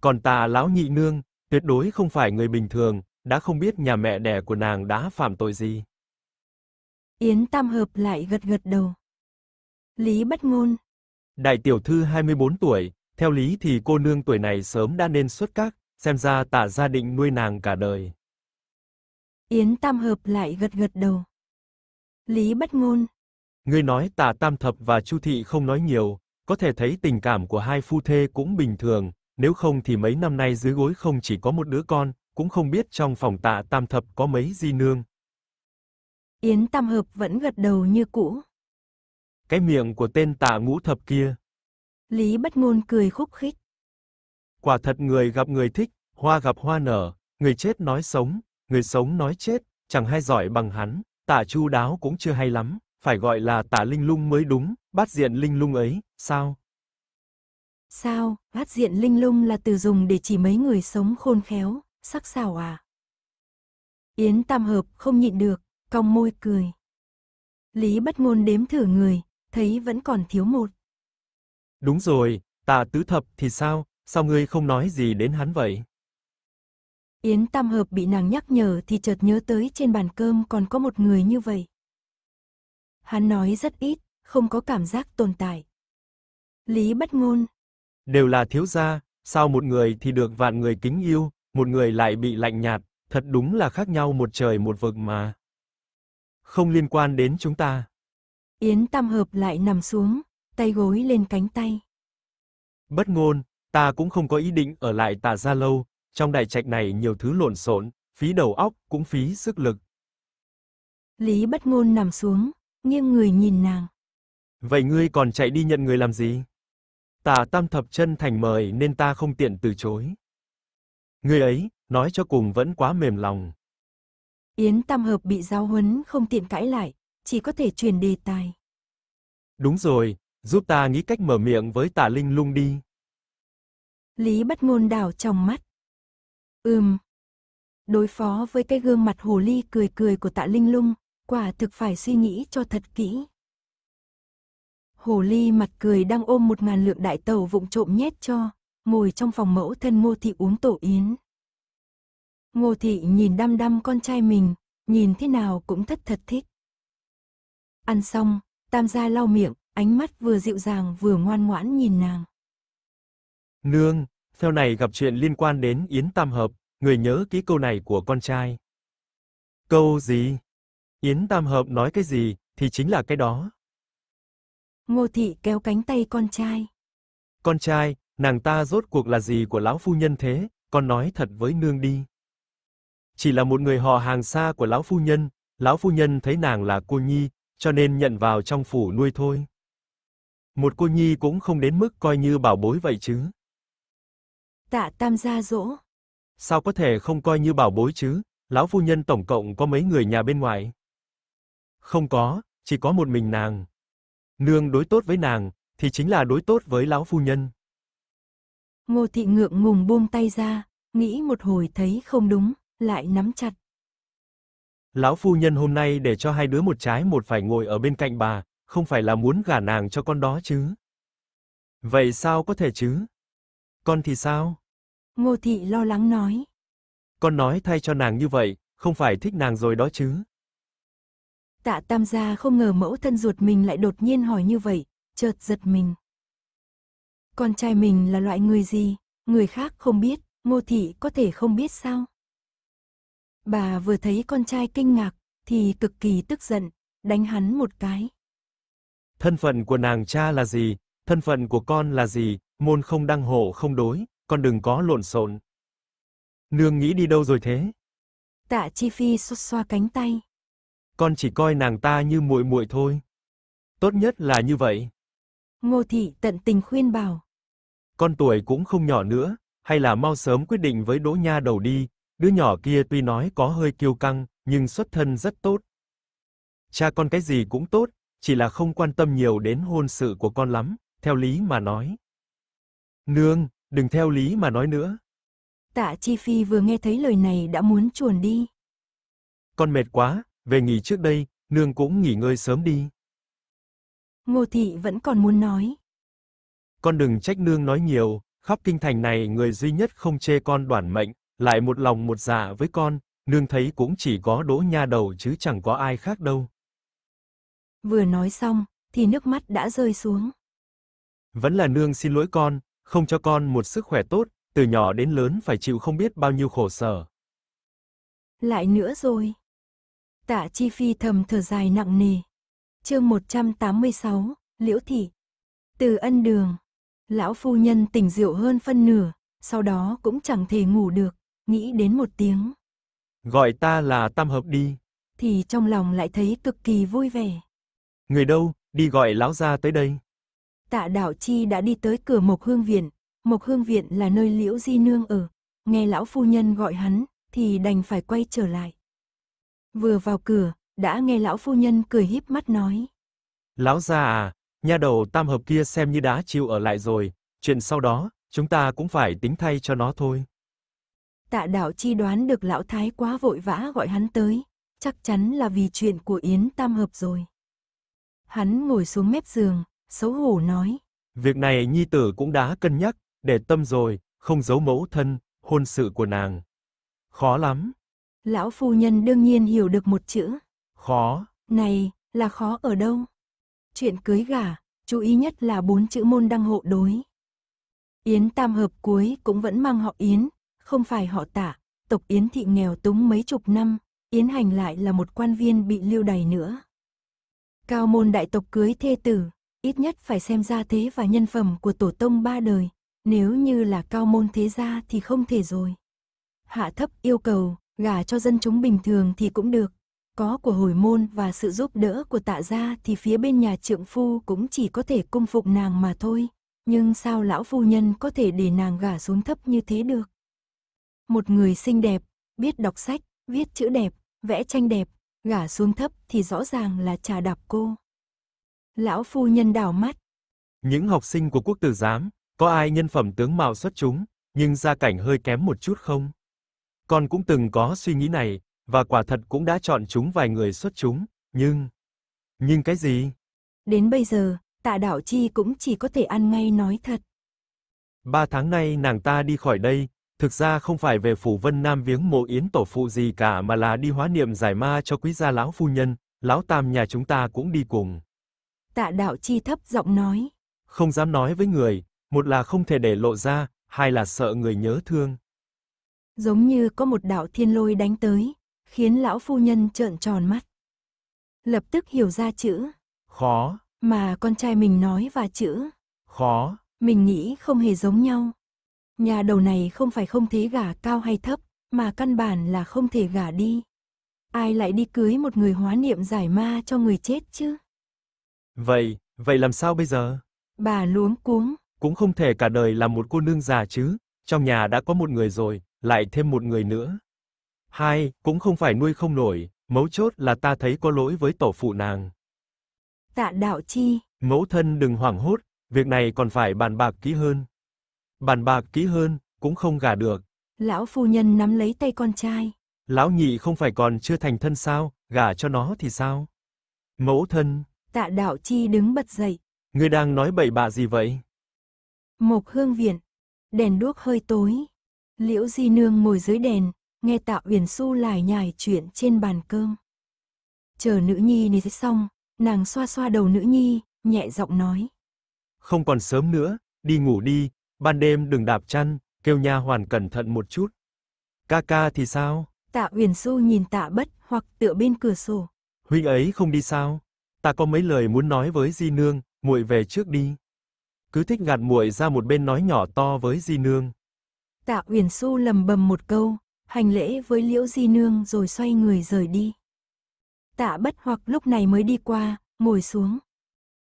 Còn tà lão nhị nương, tuyệt đối không phải người bình thường, đã không biết nhà mẹ đẻ của nàng đã phạm tội gì.
Yến Tam Hợp lại gật gật đầu. Lý Bất Ngôn.
Đại tiểu thư 24 tuổi, theo lý thì cô nương tuổi này sớm đã nên xuất các, xem ra Tạ gia định nuôi nàng cả đời.
Yến Tam Hợp lại gật gật đầu. Lý Bất Ngôn.
Ngươi nói Tạ Tam Thập và Chu thị không nói nhiều, có thể thấy tình cảm của hai phu thê cũng bình thường, nếu không thì mấy năm nay dưới gối không chỉ có một đứa con, cũng không biết trong phòng Tạ Tam Thập có mấy di nương,
Yến Tam Hợp vẫn gật đầu như cũ.
Cái miệng của tên Tạ ngũ thập kia.
Lý bất ngôn cười khúc khích.
Quả thật người gặp người thích, hoa gặp hoa nở, người chết nói sống, người sống nói chết, chẳng hay giỏi bằng hắn, Tạ chu đáo cũng chưa hay lắm, phải gọi là Tạ linh lung mới đúng, bát diện linh lung ấy, sao?
Sao, bát diện linh lung là từ dùng để chỉ mấy người sống khôn khéo, sắc sảo à? Yến Tam Hợp không nhịn được, cong môi cười. Lý bất ngôn đếm thử người, thấy vẫn còn thiếu một.
Đúng rồi, tạ tứ thập thì sao, sao ngươi không nói gì đến hắn vậy?
Yến Tam Hợp bị nàng nhắc nhở thì chợt nhớ tới trên bàn cơm còn có một người như vậy. Hắn nói rất ít, không có cảm giác tồn tại. Lý bất ngôn.
Đều là thiếu gia, sao một người thì được vạn người kính yêu, một người lại bị lạnh nhạt, thật đúng là khác nhau một trời một vực mà không liên quan đến chúng ta.
Yến Tam Hợp lại nằm xuống, tay gối lên cánh tay.
Bất ngôn, ta cũng không có ý định ở lại tà gia lâu, trong đại trạch này nhiều thứ lộn xộn, phí đầu óc cũng phí sức lực.
Lý bất ngôn nằm xuống, nghiêng người nhìn nàng.
Vậy ngươi còn chạy đi nhận người làm gì? Tà tam thập chân thành mời nên ta không tiện từ chối. Ngươi ấy, nói cho cùng vẫn quá mềm lòng.
Yến Tam Hợp bị giao huấn không tiện cãi lại, chỉ có thể chuyển đề tài.
Đúng rồi, giúp ta nghĩ cách mở miệng với tả linh lung
đi. Lý bắt ngôn đảo trong mắt. Ừm. Đối phó với cái gương mặt hồ ly cười cười của tạ linh lung, quả thực phải suy nghĩ cho thật kỹ. Hồ ly mặt cười đang ôm một ngàn lượng đại tàu vụng trộm nhét cho, ngồi trong phòng mẫu thân ngô thị uống tổ yến. Ngô thị nhìn đăm đăm con trai mình, nhìn thế nào cũng thất thật thích. Ăn xong, tam gia lau miệng, ánh mắt vừa dịu dàng vừa ngoan ngoãn nhìn nàng.
Nương, theo này gặp chuyện liên quan đến Yến Tam Hợp, người nhớ kỹ câu này của con trai. Câu gì? Yến Tam Hợp nói cái gì, thì chính là cái đó.
Ngô thị kéo cánh tay con trai.
Con trai, nàng ta rốt cuộc là gì của lão phu nhân thế, con nói thật với nương đi chỉ là một người họ hàng xa của lão phu nhân, lão phu nhân thấy nàng là cô nhi, cho nên nhận vào trong phủ nuôi thôi. Một cô nhi cũng không đến mức coi như bảo bối vậy chứ.
Tạ Tam gia dỗ.
Sao có thể không coi như bảo bối chứ, lão phu nhân tổng cộng có mấy người nhà bên ngoài? Không có, chỉ có một mình nàng. Nương đối tốt với nàng, thì chính là đối tốt với lão phu nhân.
Ngô thị ngượng ngùng buông tay ra, nghĩ một hồi thấy không đúng lại nắm chặt.
Lão phu nhân hôm nay để cho hai đứa một trái một phải ngồi ở bên cạnh bà, không phải là muốn gả nàng cho con đó chứ? Vậy sao có thể chứ? Con thì sao?
Ngô thị lo lắng nói.
Con nói thay cho nàng như vậy, không phải thích nàng rồi đó chứ?
Tạ Tam gia không ngờ mẫu thân ruột mình lại đột nhiên hỏi như vậy, chợt giật mình. Con trai mình là loại người gì, người khác không biết, Ngô thị có thể không biết sao? Bà vừa thấy con trai kinh ngạc, thì cực kỳ tức giận, đánh hắn một cái.
Thân phận của nàng cha là gì, thân phận của con là gì, môn không đăng hộ không đối, con đừng có lộn xộn. Nương nghĩ đi đâu rồi thế?
Tạ Chi Phi xoa xoa cánh tay.
Con chỉ coi nàng ta như muội muội thôi. Tốt nhất là như vậy.
Ngô thị tận tình khuyên bảo.
Con tuổi cũng không nhỏ nữa, hay là mau sớm quyết định với Đỗ Nha đầu đi, Đứa nhỏ kia tuy nói có hơi kiêu căng, nhưng xuất thân rất tốt. Cha con cái gì cũng tốt, chỉ là không quan tâm nhiều đến hôn sự của con lắm, theo lý mà nói. Nương, đừng theo lý mà nói nữa.
Tạ Chi Phi vừa nghe thấy lời này đã muốn chuồn đi.
Con mệt quá, về nghỉ trước đây, nương cũng nghỉ ngơi sớm đi.
Ngô Thị vẫn còn muốn nói.
Con đừng trách nương nói nhiều, khắp kinh thành này người duy nhất không chê con đoản mệnh, lại một lòng một dạ với con, nương thấy cũng chỉ có đỗ nha đầu chứ chẳng có ai khác đâu.
Vừa nói xong, thì nước mắt đã rơi xuống.
Vẫn là nương xin lỗi con, không cho con một sức khỏe tốt, từ nhỏ đến lớn phải chịu không biết bao nhiêu khổ sở.
Lại nữa rồi. Tạ Chi Phi thầm thở dài nặng nề. Chương 186, Liễu thị. Từ Ân Đường, lão phu nhân tỉnh rượu hơn phân nửa, sau đó cũng chẳng thể ngủ được. Nghĩ đến một tiếng.
Gọi ta là tam hợp đi.
Thì trong lòng lại thấy cực kỳ vui vẻ.
Người đâu, đi gọi lão gia tới đây.
Tạ Đạo Chi đã đi tới cửa Mộc Hương Viện. Mộc Hương Viện là nơi Liễu Di Nương ở. Nghe lão phu nhân gọi hắn, thì đành phải quay trở lại. Vừa vào cửa, đã nghe lão phu nhân cười híp mắt nói.
Lão gia à, nha đầu tam hợp kia xem như đã chịu ở lại rồi, chuyện sau đó, chúng ta cũng phải tính thay cho nó thôi.
Tạ đạo chi đoán được lão thái quá vội vã gọi hắn tới, chắc chắn là vì chuyện của Yến Tam Hợp rồi. Hắn ngồi xuống mép giường, xấu hổ nói.
Việc này nhi tử cũng đã cân nhắc, để tâm rồi, không giấu mẫu thân, hôn sự của nàng. Khó lắm.
Lão phu nhân đương nhiên hiểu được một chữ. Khó. Này, là khó ở đâu? Chuyện cưới gả, chú ý nhất là bốn chữ môn đăng hộ đối. Yến tam hợp cuối cũng vẫn mang họ Yến, không phải họ tả, tộc Yến thị nghèo túng mấy chục năm, Yến Hành lại là một quan viên bị lưu đày nữa. Cao môn đại tộc cưới thê tử, ít nhất phải xem gia thế và nhân phẩm của tổ tông ba đời, nếu như là cao môn thế gia thì không thể rồi. Hạ thấp yêu cầu, gả cho dân chúng bình thường thì cũng được, có của hồi môn và sự giúp đỡ của tạ gia thì phía bên nhà trượng phu cũng chỉ có thể cung phục nàng mà thôi, nhưng sao lão phu nhân có thể để nàng gả xuống thấp như thế được. Một người xinh đẹp, biết đọc sách, viết chữ đẹp, vẽ tranh đẹp, gả xuống thấp thì rõ ràng là trà đạp cô. Lão phu nhân đảo mắt.
Những học sinh của quốc tử giám, có ai nhân phẩm tướng mạo xuất chúng, nhưng gia cảnh hơi kém một chút không? Con cũng từng có suy nghĩ này, và quả thật cũng đã chọn chúng vài người xuất chúng, nhưng... Nhưng cái gì?
Đến bây giờ, tạ đạo chi cũng chỉ có thể ăn ngay nói thật.
Ba tháng nay nàng ta đi khỏi đây, thực ra không phải về phủ Vân Nam viếng mộ yến tổ phụ gì cả mà là đi hóa niệm giải ma cho quý gia lão phu nhân, lão tam nhà chúng ta cũng đi cùng.
Tạ đạo chi thấp giọng nói.
Không dám nói với người, một là không thể để lộ ra, hai là sợ người nhớ thương.
Giống như có một đạo thiên lôi đánh tới, khiến lão phu nhân trợn tròn mắt. Lập tức hiểu ra chữ. Khó. Mà con trai mình nói và chữ. Khó. Mình nghĩ không hề giống nhau. Nhà đầu này không phải không thế gả cao hay thấp, mà căn bản là không thể gả đi. Ai lại đi cưới một người hóa niệm giải ma cho người chết chứ?
Vậy, vậy làm sao bây giờ?
Bà luống cuống.
Cũng không thể cả đời làm một cô nương già chứ, trong nhà đã có một người rồi, lại thêm một người nữa. Hai, cũng không phải nuôi không nổi, mấu chốt là ta thấy có lỗi với tổ phụ nàng.
Tạ đạo chi.
Mẫu thân đừng hoảng hốt, việc này còn phải bàn bạc kỹ hơn. Bàn bạc kỹ hơn, cũng không gả được.
Lão phu nhân nắm lấy tay con trai.
Lão nhị không phải còn chưa thành thân sao, gả cho nó thì sao? Mẫu thân.
Tạ đạo chi đứng bật dậy.
Ngươi đang nói bậy bạ gì vậy?
Mộc hương viện. Đèn đuốc hơi tối. Liễu di nương ngồi dưới đèn, nghe tạ uyển su lải nhải chuyện trên bàn cơm. Chờ nữ nhi này xong, nàng xoa xoa đầu nữ nhi, nhẹ giọng nói.
Không còn sớm nữa, đi ngủ đi, Ban đêm đừng đạp chăn, kêu nha hoàn cẩn thận một chút. Ca ca thì sao?
Tạ Uyển Xu nhìn Tạ Bất hoặc tựa bên cửa sổ.
Huynh ấy không đi sao? Ta có mấy lời muốn nói với Di nương, muội về trước đi. Cứ thích gạt muội ra một bên nói nhỏ to với Di nương.
Tạ Uyển Xu lầm bầm một câu, hành lễ với Liễu Di nương rồi xoay người rời đi. Tạ Bất hoặc lúc này mới đi qua, ngồi xuống.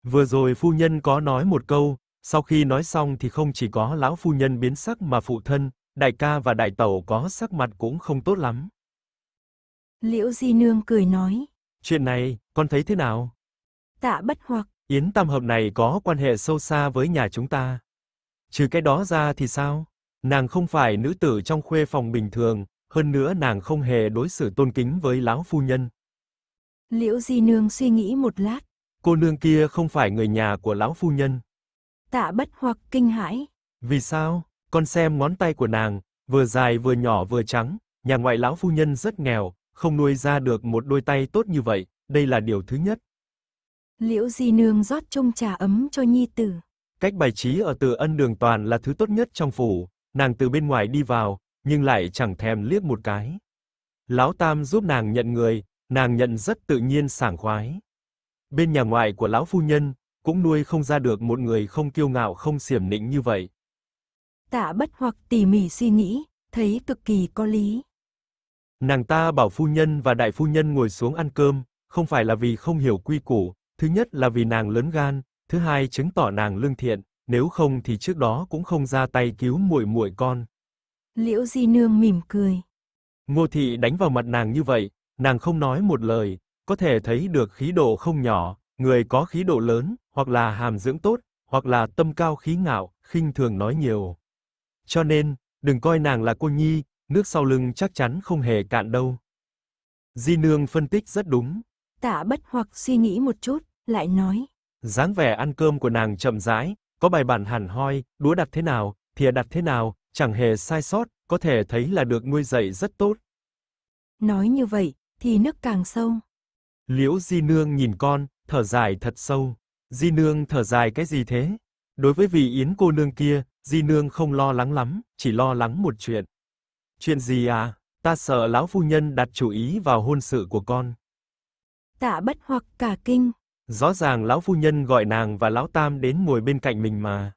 Vừa rồi phu nhân có nói một câu, sau khi nói xong thì không chỉ có lão phu nhân biến sắc mà phụ thân, đại ca và đại tẩu có sắc mặt cũng không tốt lắm.
Liễu Di Nương cười nói.
Chuyện này, con thấy thế nào?
Tạ bất hoặc.
Yến tam hợp này có quan hệ sâu xa với nhà chúng ta. Trừ cái đó ra thì sao? Nàng không phải nữ tử trong khuê phòng bình thường, hơn nữa nàng không hề đối xử tôn kính với lão phu nhân.
Liễu Di Nương suy nghĩ một lát.
Cô nương kia không phải người nhà của lão phu nhân.
Tạ bất hoặc kinh hãi.
Vì sao? Con xem ngón tay của nàng, vừa dài vừa nhỏ vừa trắng, nhà ngoại lão phu nhân rất nghèo, không nuôi ra được một đôi tay tốt như vậy, đây là điều thứ nhất.
Liễu Di Nương rót chung trà ấm cho nhi tử.
Cách bài trí ở tự ân đường toàn là thứ tốt nhất trong phủ, nàng từ bên ngoài đi vào, nhưng lại chẳng thèm liếc một cái. Lão Tam giúp nàng nhận người, nàng nhận rất tự nhiên sảng khoái. Bên nhà ngoại của lão phu nhân, cũng nuôi không ra được một người không kiêu ngạo không xiểm nịnh như vậy.
Tạ bất hoặc tỉ mỉ suy nghĩ, thấy cực kỳ có lý.
Nàng ta bảo phu nhân và đại phu nhân ngồi xuống ăn cơm, không phải là vì không hiểu quy củ, thứ nhất là vì nàng lớn gan, thứ hai chứng tỏ nàng lương thiện, nếu không thì trước đó cũng không ra tay cứu muội muội con.
Liễu Di nương mỉm cười.
Ngô thị đánh vào mặt nàng như vậy, nàng không nói một lời, có thể thấy được khí độ không nhỏ, người có khí độ lớn, hoặc là hàm dưỡng tốt, hoặc là tâm cao khí ngạo, khinh thường nói nhiều. Cho nên, đừng coi nàng là cô nhi, nước sau lưng chắc chắn không hề cạn đâu. Di nương phân tích rất đúng.
Tạ Bất hoặc suy nghĩ một chút, lại nói:
dáng vẻ ăn cơm của nàng chậm rãi, có bài bản hẳn hoi, đũa đặt thế nào, thìa đặt thế nào, chẳng hề sai sót, có thể thấy là được nuôi dạy rất tốt.
Nói như vậy, thì nước càng sâu.
Liễu Di Nương nhìn con, thở dài thật sâu. Di nương thở dài cái gì thế? Đối với vị yến cô nương kia, Di nương không lo lắng lắm, chỉ lo lắng một chuyện. Chuyện gì à? Ta sợ lão phu nhân đặt chủ ý vào hôn sự của con.
Tạ bất hoặc cả kinh.
Rõ ràng lão phu nhân gọi nàng và lão tam đến ngồi bên cạnh mình mà.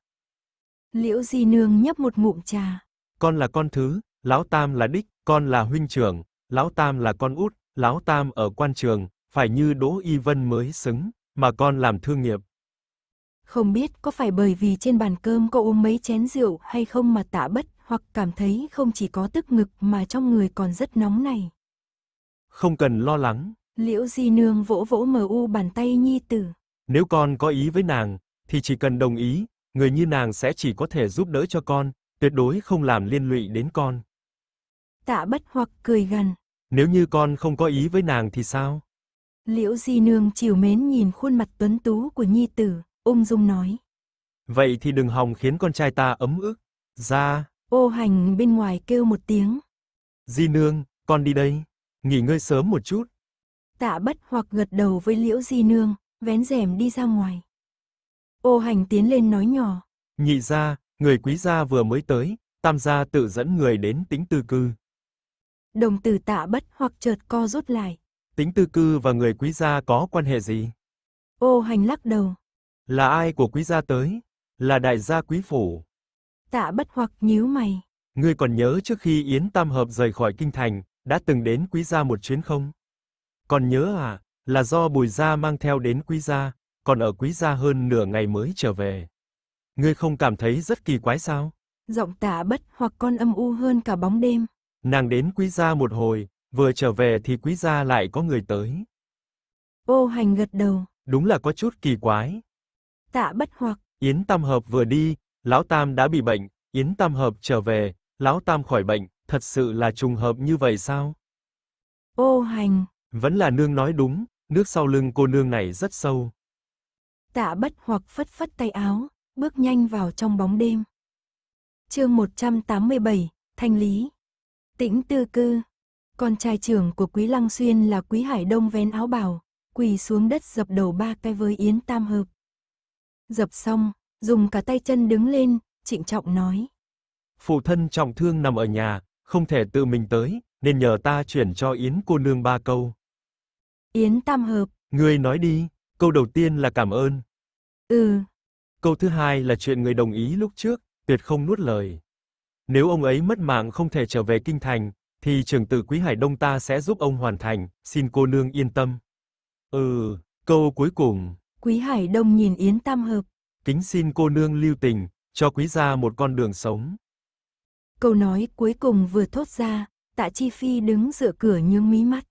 Liễu Di Nương nhấp một ngụm trà.
Con là con thứ, lão tam là đích, con là huynh trưởng, lão tam là con út, lão tam ở quan trường, phải như Đỗ Y Vân mới xứng, mà con làm thương nghiệp.
Không biết có phải bởi vì trên bàn cơm cô uống mấy chén rượu hay không mà tạ bất hoặc cảm thấy không chỉ có tức ngực mà trong người còn rất nóng này.
Không cần lo lắng.
Liễu Di Nương vỗ vỗ mờ u bàn tay Nhi Tử.
Nếu con có ý với nàng, thì chỉ cần đồng ý, người như nàng sẽ chỉ có thể giúp đỡ cho con, tuyệt đối không làm liên lụy đến con.
Tạ bất hoặc cười gằn.
Nếu như con không có ý với nàng thì sao?
Liễu Di Nương chiều mến nhìn khuôn mặt tuấn tú của nhi tử, ung dung nói.
Vậy thì đừng hòng khiến con trai ta ấm ức. Ra.
Ô hành bên ngoài kêu một tiếng.
Di Nương, con đi đây. Nghỉ ngơi sớm một chút.
Tạ bất hoặc gật đầu với Liễu Di Nương, vén rèm đi ra ngoài. Ô hành tiến lên nói nhỏ.
Nhị ra, người quý gia vừa mới tới, tam gia tự dẫn người đến tính tư cư.
Đồng tử tạ bất hoặc chợt co rút lại,
tính tư cư và người quý gia có quan hệ gì?
Ô hành lắc đầu.
Là ai của quý gia tới? Là đại gia quý phủ.
Tạ bất hoặc nhíu mày.
Ngươi còn nhớ trước khi Yến Tam Hợp rời khỏi kinh thành, đã từng đến quý gia một chuyến không? Còn nhớ à, là do Bùi gia mang theo đến quý gia, còn ở quý gia hơn nửa ngày mới trở về. Ngươi không cảm thấy rất kỳ quái sao?
Giọng Tạ bất hoặc con âm u hơn cả bóng đêm.
Nàng đến quý gia một hồi, Vừa trở về thì quý gia lại có người tới.
Ô hành gật đầu.
Đúng là có chút kỳ quái.
Tạ bất hoặc.
Yến Tam Hợp vừa đi, Lão Tam đã bị bệnh, Yến Tam Hợp trở về, Lão Tam khỏi bệnh, thật sự là trùng hợp như vậy sao?
Ô hành.
Vẫn là nương nói đúng, nước sau lưng cô nương này rất sâu.
Tạ bất hoặc phất phất tay áo, bước nhanh vào trong bóng đêm. chương 187, Thanh Lý. Tĩnh tư cư. Con trai trưởng của Quý Lăng Xuyên là Quý Hải Đông vén áo bào quỳ xuống đất dập đầu ba cái với Yến Tam Hợp. Dập xong, dùng cả tay chân đứng lên, trịnh trọng nói.
Phụ thân trọng thương nằm ở nhà, không thể tự mình tới, nên nhờ ta chuyển cho Yến cô nương ba câu.
Yến Tam Hợp.
người nói đi, câu đầu tiên là cảm ơn. Ừ. Câu thứ hai là chuyện người đồng ý lúc trước, tuyệt không nuốt lời. Nếu ông ấy mất mạng không thể trở về kinh thành, thì trường tử Quý Hải Đông ta sẽ giúp ông hoàn thành, xin cô nương yên tâm. Ừ, câu cuối cùng.
Quý Hải Đông nhìn Yến Tam Hợp.
Kính xin cô nương lưu tình, cho quý gia một con
đường sống. Câu nói cuối cùng vừa thốt ra, Tạ Chi Phi đứng dựa cửa nhướng mí mắt.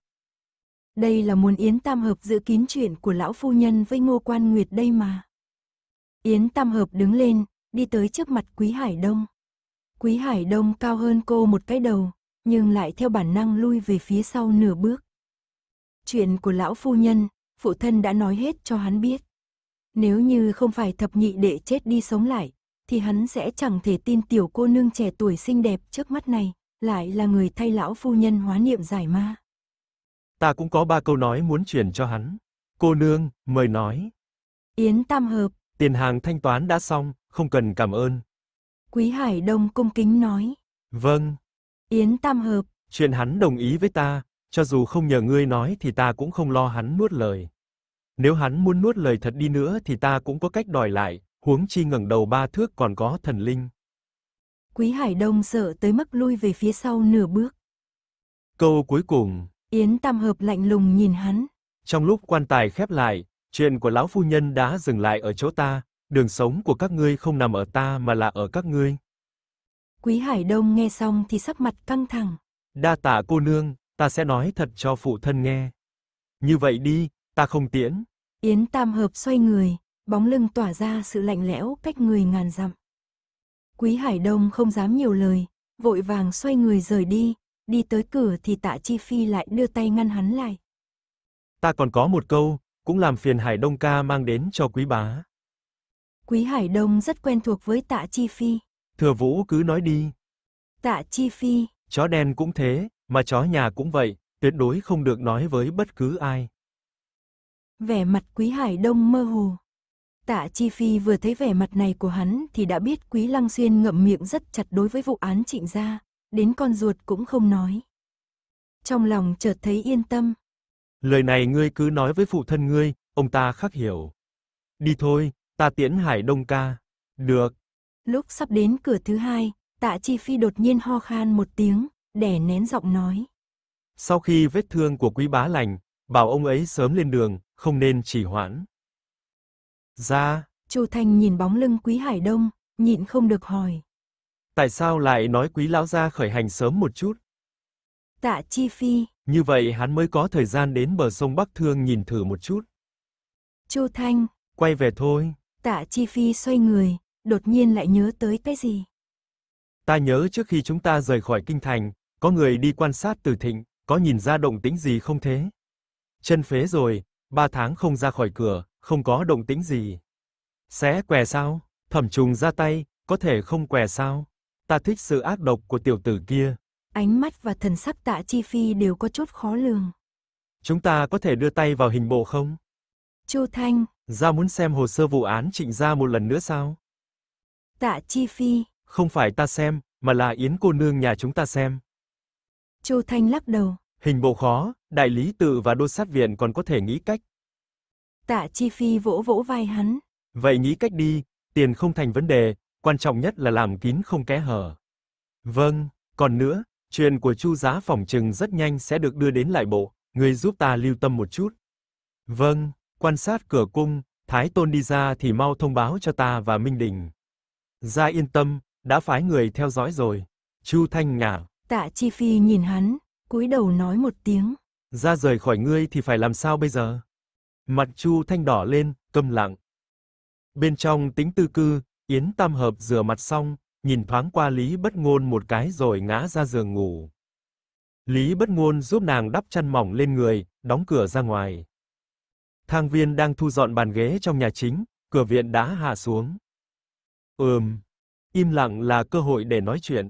Đây là muốn Yến Tam Hợp giữ kín chuyện của lão phu nhân với Ngô Quan Nguyệt đây mà. Yến Tam Hợp đứng lên, đi tới trước mặt Quý Hải Đông. Quý Hải Đông cao hơn cô một cái đầu, nhưng lại theo bản năng lui về phía sau nửa bước. Chuyện của lão phu nhân, phụ thân đã nói hết cho hắn biết. Nếu như không phải thập nhị đệ chết đi sống lại, thì hắn sẽ chẳng thể tin tiểu cô nương trẻ tuổi xinh đẹp trước mắt này, lại là người thay lão phu nhân hóa niệm giải ma.
Ta cũng có ba câu nói muốn truyền cho hắn. Cô nương, mời nói.
Yến tam hợp.
Tiền hàng thanh toán đã xong, không cần cảm ơn.
Quý Hải Đông cung kính nói. Vâng, Yến Tam Hợp.
Chuyện hắn đồng ý với ta, cho dù không nhờ ngươi nói thì ta cũng không lo hắn nuốt lời. Nếu hắn muốn nuốt lời thật đi nữa thì ta cũng có cách đòi lại, huống chi ngẩng đầu ba thước còn có thần linh.
Quý Hải Đông sợ tới mức lui về phía sau nửa bước.
Câu cuối cùng,
Yến Tam Hợp lạnh lùng nhìn hắn.
Trong lúc quan tài khép lại, chuyện của lão phu nhân đã dừng lại ở chỗ ta, đường sống của các ngươi không nằm ở ta mà là ở các ngươi.
Quý Hải Đông nghe xong thì sắc mặt căng thẳng.
Đa tạ cô nương, ta sẽ nói thật cho phụ thân nghe. Như vậy đi, ta không tiễn.
Yến Tam Hợp xoay người, bóng lưng tỏa ra sự lạnh lẽo cách người ngàn dặm. Quý Hải Đông không dám nhiều lời, vội vàng xoay người rời đi, đi tới cửa thì tạ Chi Phi lại đưa tay ngăn hắn lại.
Ta còn có một câu, cũng làm phiền Hải Đông ca mang đến cho quý bá.
Quý Hải Đông rất quen thuộc với tạ Chi Phi.
Thừa Vũ cứ nói đi.
Tạ Chi Phi.
Chó đen cũng thế, mà chó nhà cũng vậy, tuyệt đối không được nói với bất cứ ai.
Vẻ mặt Quý Hải Đông mơ hồ. Tạ Chi Phi vừa thấy vẻ mặt này của hắn thì đã biết Quý Lăng Xuyên ngậm miệng rất chặt đối với vụ án trịnh gia, đến con ruột cũng không nói. Trong lòng chợt thấy yên tâm.
Lời này ngươi cứ nói với phụ thân ngươi, ông ta khắc hiểu. Đi thôi, ta tiễn Hải Đông ca. Được.
Lúc sắp đến cửa thứ hai, tạ chi phi đột nhiên ho khan một tiếng, đẻ nén giọng nói.
Sau khi vết thương của quý bá lành, bảo ông ấy sớm lên đường, không nên trì hoãn. Ra.
Chu Thành nhìn bóng lưng quý hải đông, nhịn không được hỏi.
Tại sao lại nói quý lão gia khởi hành sớm một chút?
Tạ Chi Phi.
Như vậy hắn mới có thời gian đến bờ sông Bắc Thương nhìn thử một chút. Chu Thanh. Quay về thôi.
Tạ Chi Phi xoay người, đột nhiên lại nhớ tới cái gì.
Ta nhớ trước khi chúng ta rời khỏi kinh thành, có người đi quan sát Từ Thịnh, có nhìn ra động tĩnh gì không thế? Chân phế rồi, ba tháng không ra khỏi cửa, không có động tĩnh gì. Sẽ què sao? Thẩm Trùng ra tay, có thể không què sao? Ta thích sự ác độc của tiểu tử kia.
Ánh mắt và thần sắc Tạ Chi Phi đều có chút khó lường.
Chúng ta có thể đưa tay vào hình bộ không? Chu Thanh, gia muốn xem hồ sơ vụ án Trịnh gia một lần nữa sao?
Tạ Chi Phi.
Không phải ta xem, mà là Yến cô nương nhà chúng ta xem.
Chu Thanh lắc đầu.
Hình bộ khó, đại lý tự và đô sát viện còn có thể nghĩ cách.
Tạ Chi Phi vỗ vỗ vai hắn.
Vậy nghĩ cách đi, tiền không thành vấn đề, quan trọng nhất là làm kín không kẽ hở. Vâng, còn nữa, chuyện của Chu Giá phòng trừng rất nhanh sẽ được đưa đến lại bộ, người giúp ta lưu tâm một chút. Vâng, quan sát cửa cung, Thái Tôn đi ra thì mau thông báo cho ta và Minh Đình. Gia yên tâm, đã phái người theo dõi rồi. Chu Thanh Ngả.
Tạ Chi Phi nhìn hắn, cúi đầu nói một tiếng.
gia rời khỏi ngươi thì phải làm sao bây giờ? Mặt Chu Thanh đỏ lên, câm lặng. Bên trong tính tư cư, Yến Tam Hợp rửa mặt xong, nhìn thoáng qua Lý Bất Ngôn một cái rồi ngã ra giường ngủ. Lý Bất Ngôn giúp nàng đắp chăn mỏng lên người, đóng cửa ra ngoài. Thang viên đang thu dọn bàn ghế trong nhà chính, cửa viện đã hạ xuống. Ừm. Im lặng là cơ hội để nói chuyện.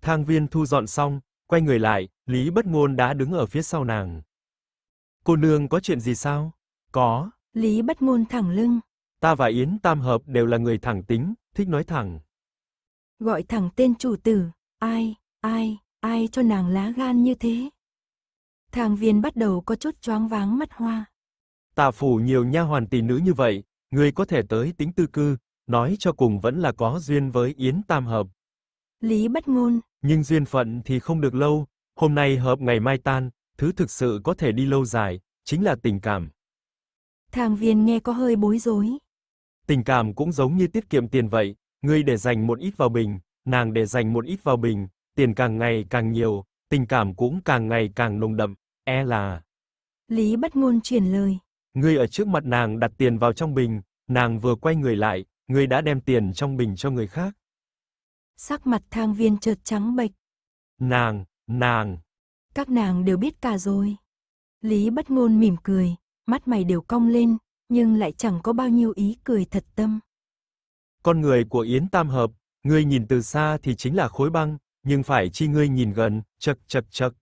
Thang Viên thu dọn xong, quay người lại, Lý Bất Ngôn đã đứng ở phía sau nàng. Cô nương có chuyện gì sao? Có.
Lý Bất Ngôn thẳng lưng.
Ta và Yến Tam Hợp đều là người thẳng tính, thích nói thẳng.
Gọi thẳng tên chủ tử, ai, ai, ai cho nàng lá gan như thế? Thang Viên bắt đầu có chút choáng váng mắt hoa.
Tả phủ nhiều nha hoàn tỷ nữ như vậy, người có thể tới tính tư cư, nói cho cùng vẫn là có duyên với Yến Tam Hợp.
Lý bất ngôn.
Nhưng duyên phận thì không được lâu, hôm nay hợp ngày mai tan, thứ thực sự có thể đi lâu dài, chính là tình cảm.
Thang viên nghe có hơi bối rối.
Tình cảm cũng giống như tiết kiệm tiền vậy, ngươi để dành một ít vào bình, nàng để dành một ít vào bình, tiền càng ngày càng nhiều, tình cảm cũng càng ngày càng nồng đậm, e là.
Lý bất ngôn chuyển lời.
Ngươi ở trước mặt nàng đặt tiền vào trong bình, nàng vừa quay người lại, người đã đem tiền trong bình cho người khác.
Sắc mặt thang viên chợt trắng bệch.
Nàng, nàng.
Các nàng đều biết cả rồi. Lý bất ngôn mỉm cười, mắt mày đều cong lên, nhưng lại chẳng có bao nhiêu ý cười thật tâm.
Con người của Yến Tam Hợp, ngươi nhìn từ xa thì chính là khối băng, nhưng phải chi ngươi nhìn gần, chật chật chật.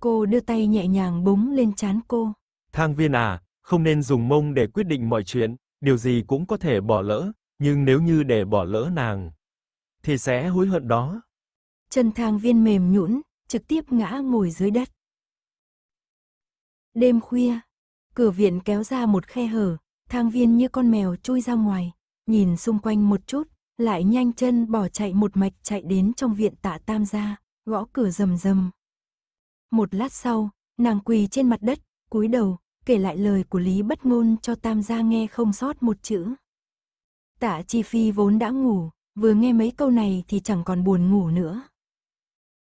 Cô đưa tay nhẹ nhàng búng lên chán cô.
Thang viên à, không nên dùng mông để quyết định mọi chuyện điều gì cũng có thể bỏ lỡ, nhưng nếu như để bỏ lỡ nàng, thì sẽ hối hận đó.
Chân thang viên mềm nhũn, trực tiếp ngã ngồi dưới đất. Đêm khuya, cửa viện kéo ra một khe hở, thang viên như con mèo chui ra ngoài, nhìn xung quanh một chút, lại nhanh chân bỏ chạy một mạch chạy đến trong viện tạ tam gia, gõ cửa rầm rầm. Một lát sau, nàng quỳ trên mặt đất, cúi đầu, kể lại lời của Lý Bất Ngôn cho Tam gia nghe không sót một chữ. Tạ Chi Phi vốn đã ngủ, vừa nghe mấy câu này thì chẳng còn buồn ngủ nữa.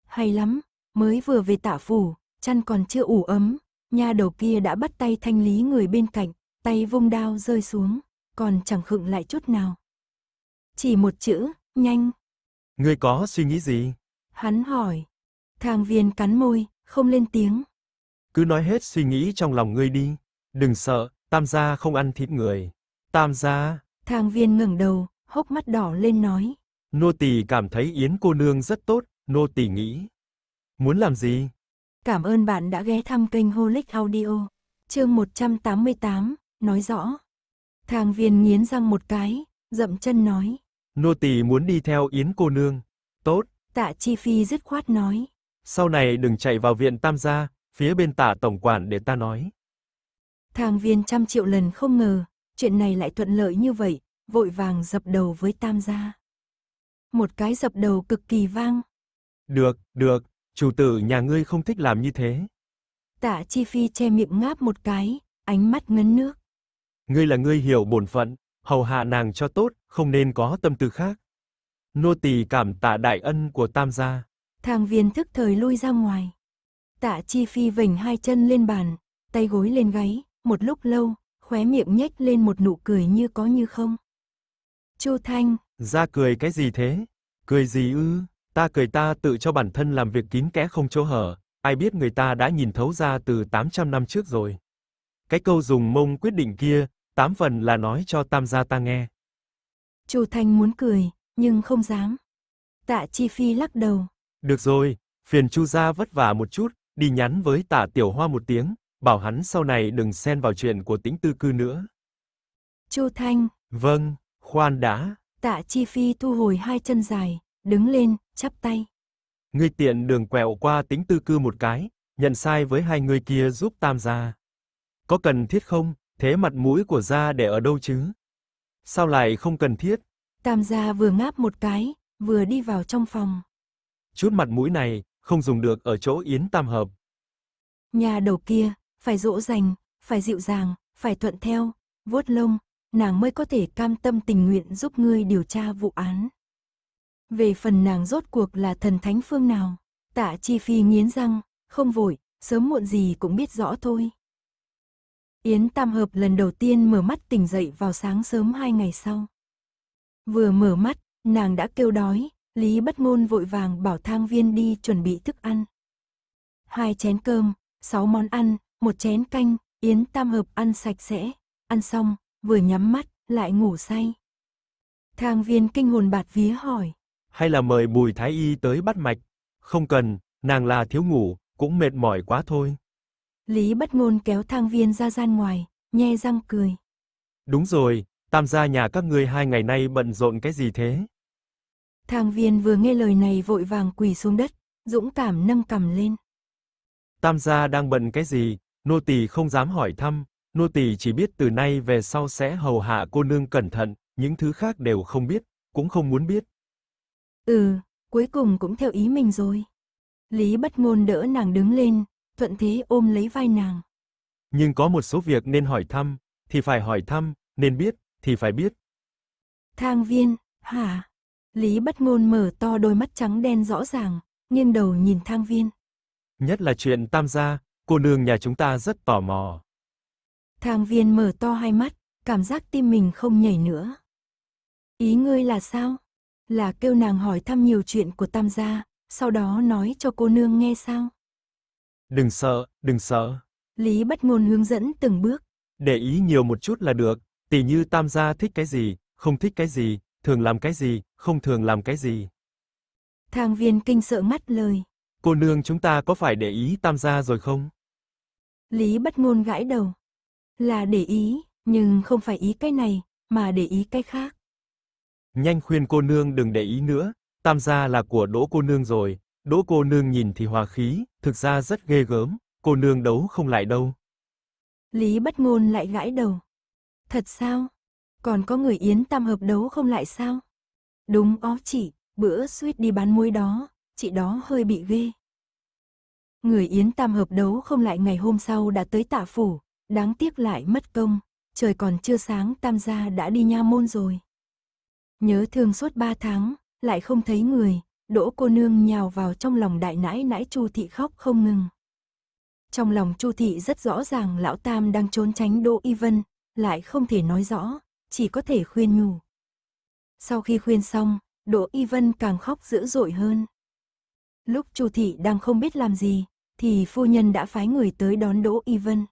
Hay lắm, mới vừa về tạ phủ, chăn còn chưa ủ ấm, nha đầu kia đã bắt tay thanh lý người bên cạnh, tay vung đao rơi xuống, còn chẳng khựng lại chút nào. Chỉ một chữ, nhanh.
Ngươi có suy nghĩ gì?
Hắn hỏi. Thang viên cắn môi, không lên tiếng.
Cứ nói hết suy nghĩ trong lòng ngươi đi. Đừng sợ, tam gia không ăn thịt người. Tam gia.
Thang viên ngẩng đầu, hốc mắt đỏ lên nói.
Nô tỳ cảm thấy Yến cô nương rất tốt, nô tỳ nghĩ. Muốn làm gì?
Cảm ơn bạn đã ghé thăm kênh Holic Audio. Chương 188, nói rõ. Thang viên nghiến răng một cái, dậm chân nói.
Nô tỳ muốn đi theo Yến cô nương. Tốt.
Tạ Chi Phi dứt khoát nói.
Sau này đừng chạy vào viện tam gia, phía bên tả tổng quản để ta nói.
Thang viên trăm triệu lần không ngờ, chuyện này lại thuận lợi như vậy, vội vàng dập đầu với tam gia. Một cái dập đầu cực kỳ vang.
Được, được, chủ tử nhà ngươi không thích làm như thế.
Tạ Chi Phi che miệng ngáp một cái, ánh mắt ngấn nước.
Ngươi là ngươi hiểu bổn phận, hầu hạ nàng cho tốt, không nên có tâm tư khác. Nô tỳ cảm tạ đại ân của tam gia.
Thang viên thức thời lui ra ngoài. Tạ Chi Phi vểnh hai chân lên bàn, tay gối lên gáy, một lúc lâu, khóe miệng nhếch lên một nụ cười như có như không. Chu Thanh,
ra cười cái gì thế? Cười gì ư? Ta cười ta tự cho bản thân làm việc kín kẽ không chỗ hở, ai biết người ta đã nhìn thấu ra từ 800 năm trước rồi. Cái câu dùng mông quyết định kia, tám phần là nói cho tam gia ta nghe.
Chu Thanh muốn cười, nhưng không dám. Tạ Chi Phi lắc đầu.
Được rồi, phiền Chu gia vất vả một chút, đi nhắn với Tạ Tiểu Hoa một tiếng, bảo hắn sau này đừng xen vào chuyện của tĩnh tư cư nữa. Chu Thanh. Vâng, khoan đã.
Tạ Chi Phi thu hồi hai chân dài, đứng lên, chắp tay.
Ngươi tiện đường quẹo qua Tĩnh tư cư một cái, nhận sai với hai người kia giúp tam gia. Có cần thiết không, thế mặt mũi của gia để ở đâu chứ? Sao lại không cần thiết?
Tam gia vừa ngáp một cái, vừa đi vào trong phòng.
Chút mặt mũi này, không dùng được ở chỗ Yến Tam Hợp.
Nhà đầu kia, phải dỗ dành, phải dịu dàng, phải thuận theo, vuốt lông, nàng mới có thể cam tâm tình nguyện giúp ngươi điều tra vụ án. Về phần nàng rốt cuộc là thần thánh phương nào, tạ chi phi nghiến răng, không vội, sớm muộn gì cũng biết rõ thôi. Yến Tam Hợp lần đầu tiên mở mắt tỉnh dậy vào sáng sớm hai ngày sau. Vừa mở mắt, nàng đã kêu đói, Lý bất ngôn vội vàng bảo thang viên đi chuẩn bị thức ăn. Hai chén cơm, sáu món ăn, một chén canh, Yến Tam Hợp ăn sạch sẽ, ăn xong, vừa nhắm mắt, lại ngủ say. Thang viên kinh hồn bạt vía hỏi.
Hay là mời Bùi Thái Y tới bắt mạch? Không cần, nàng là thiếu ngủ, cũng mệt mỏi quá thôi.
Lý bất ngôn kéo thang viên ra gian ngoài, nhe răng cười.
Đúng rồi, tam gia nhà các ngươi hai ngày nay bận rộn cái gì thế?
Thang viên vừa nghe lời này vội vàng quỳ xuống đất, dũng cảm nâng cầm lên.
Tam gia đang bận cái gì, nô tỳ không dám hỏi thăm, nô tỳ chỉ biết từ nay về sau sẽ hầu hạ cô nương cẩn thận, những thứ khác đều không biết, cũng không muốn biết.
Ừ, cuối cùng cũng theo ý mình rồi. Lý bất ngôn đỡ nàng đứng lên, thuận thế ôm lấy vai nàng.
Nhưng có một số việc nên hỏi thăm, thì phải hỏi thăm, nên biết, thì phải biết.
Thang viên, hả? Lý bất ngôn mở to đôi mắt trắng đen rõ ràng, nghiêng đầu nhìn thang viên.
Nhất là chuyện tam gia, cô nương nhà chúng ta rất tò mò.
Thang viên mở to hai mắt, cảm giác tim mình không nhảy nữa. Ý ngươi là sao? Là kêu nàng hỏi thăm nhiều chuyện của tam gia, sau đó nói cho cô nương nghe sao?
Đừng sợ, đừng sợ.
Lý bất ngôn hướng dẫn từng bước.
Để ý nhiều một chút là được, tỉ như tam gia thích cái gì, không thích cái gì, thường làm cái gì, không thường làm cái gì.
Thang viên kinh sợ mắt lời.
Cô nương chúng ta có phải để ý tam gia rồi không?
Lý bất ngôn gãi đầu. Là để ý, nhưng không phải ý cái này, mà để ý cái khác.
Nhanh khuyên cô nương đừng để ý nữa, tam gia là của đỗ cô nương rồi, đỗ cô nương nhìn thì hòa khí, thực ra rất ghê gớm, cô nương đấu không lại đâu.
Lý bất ngôn lại gãi đầu. Thật sao? Còn có người Yến tam hợp đấu không lại sao? Đúng ó chị, bữa suýt đi bán muối đó, chị đó hơi bị ghê. Người Yến Tam hợp đấu không lại ngày hôm sau đã tới tạ phủ, đáng tiếc lại mất công, trời còn chưa sáng Tam gia đã đi nha môn rồi. Nhớ thương suốt ba tháng, lại không thấy người, đỗ cô nương nhào vào trong lòng đại nãi nãi Chu Thị khóc không ngừng. Trong lòng Chu Thị rất rõ ràng lão Tam đang trốn tránh Đỗ Y Vân, lại không thể nói rõ, chỉ có thể khuyên nhủ. Sau khi khuyên xong, Đỗ Y Vân càng khóc dữ dội hơn. Lúc Chu thị đang không biết làm gì, thì phu nhân đã phái người tới đón Đỗ Y Vân.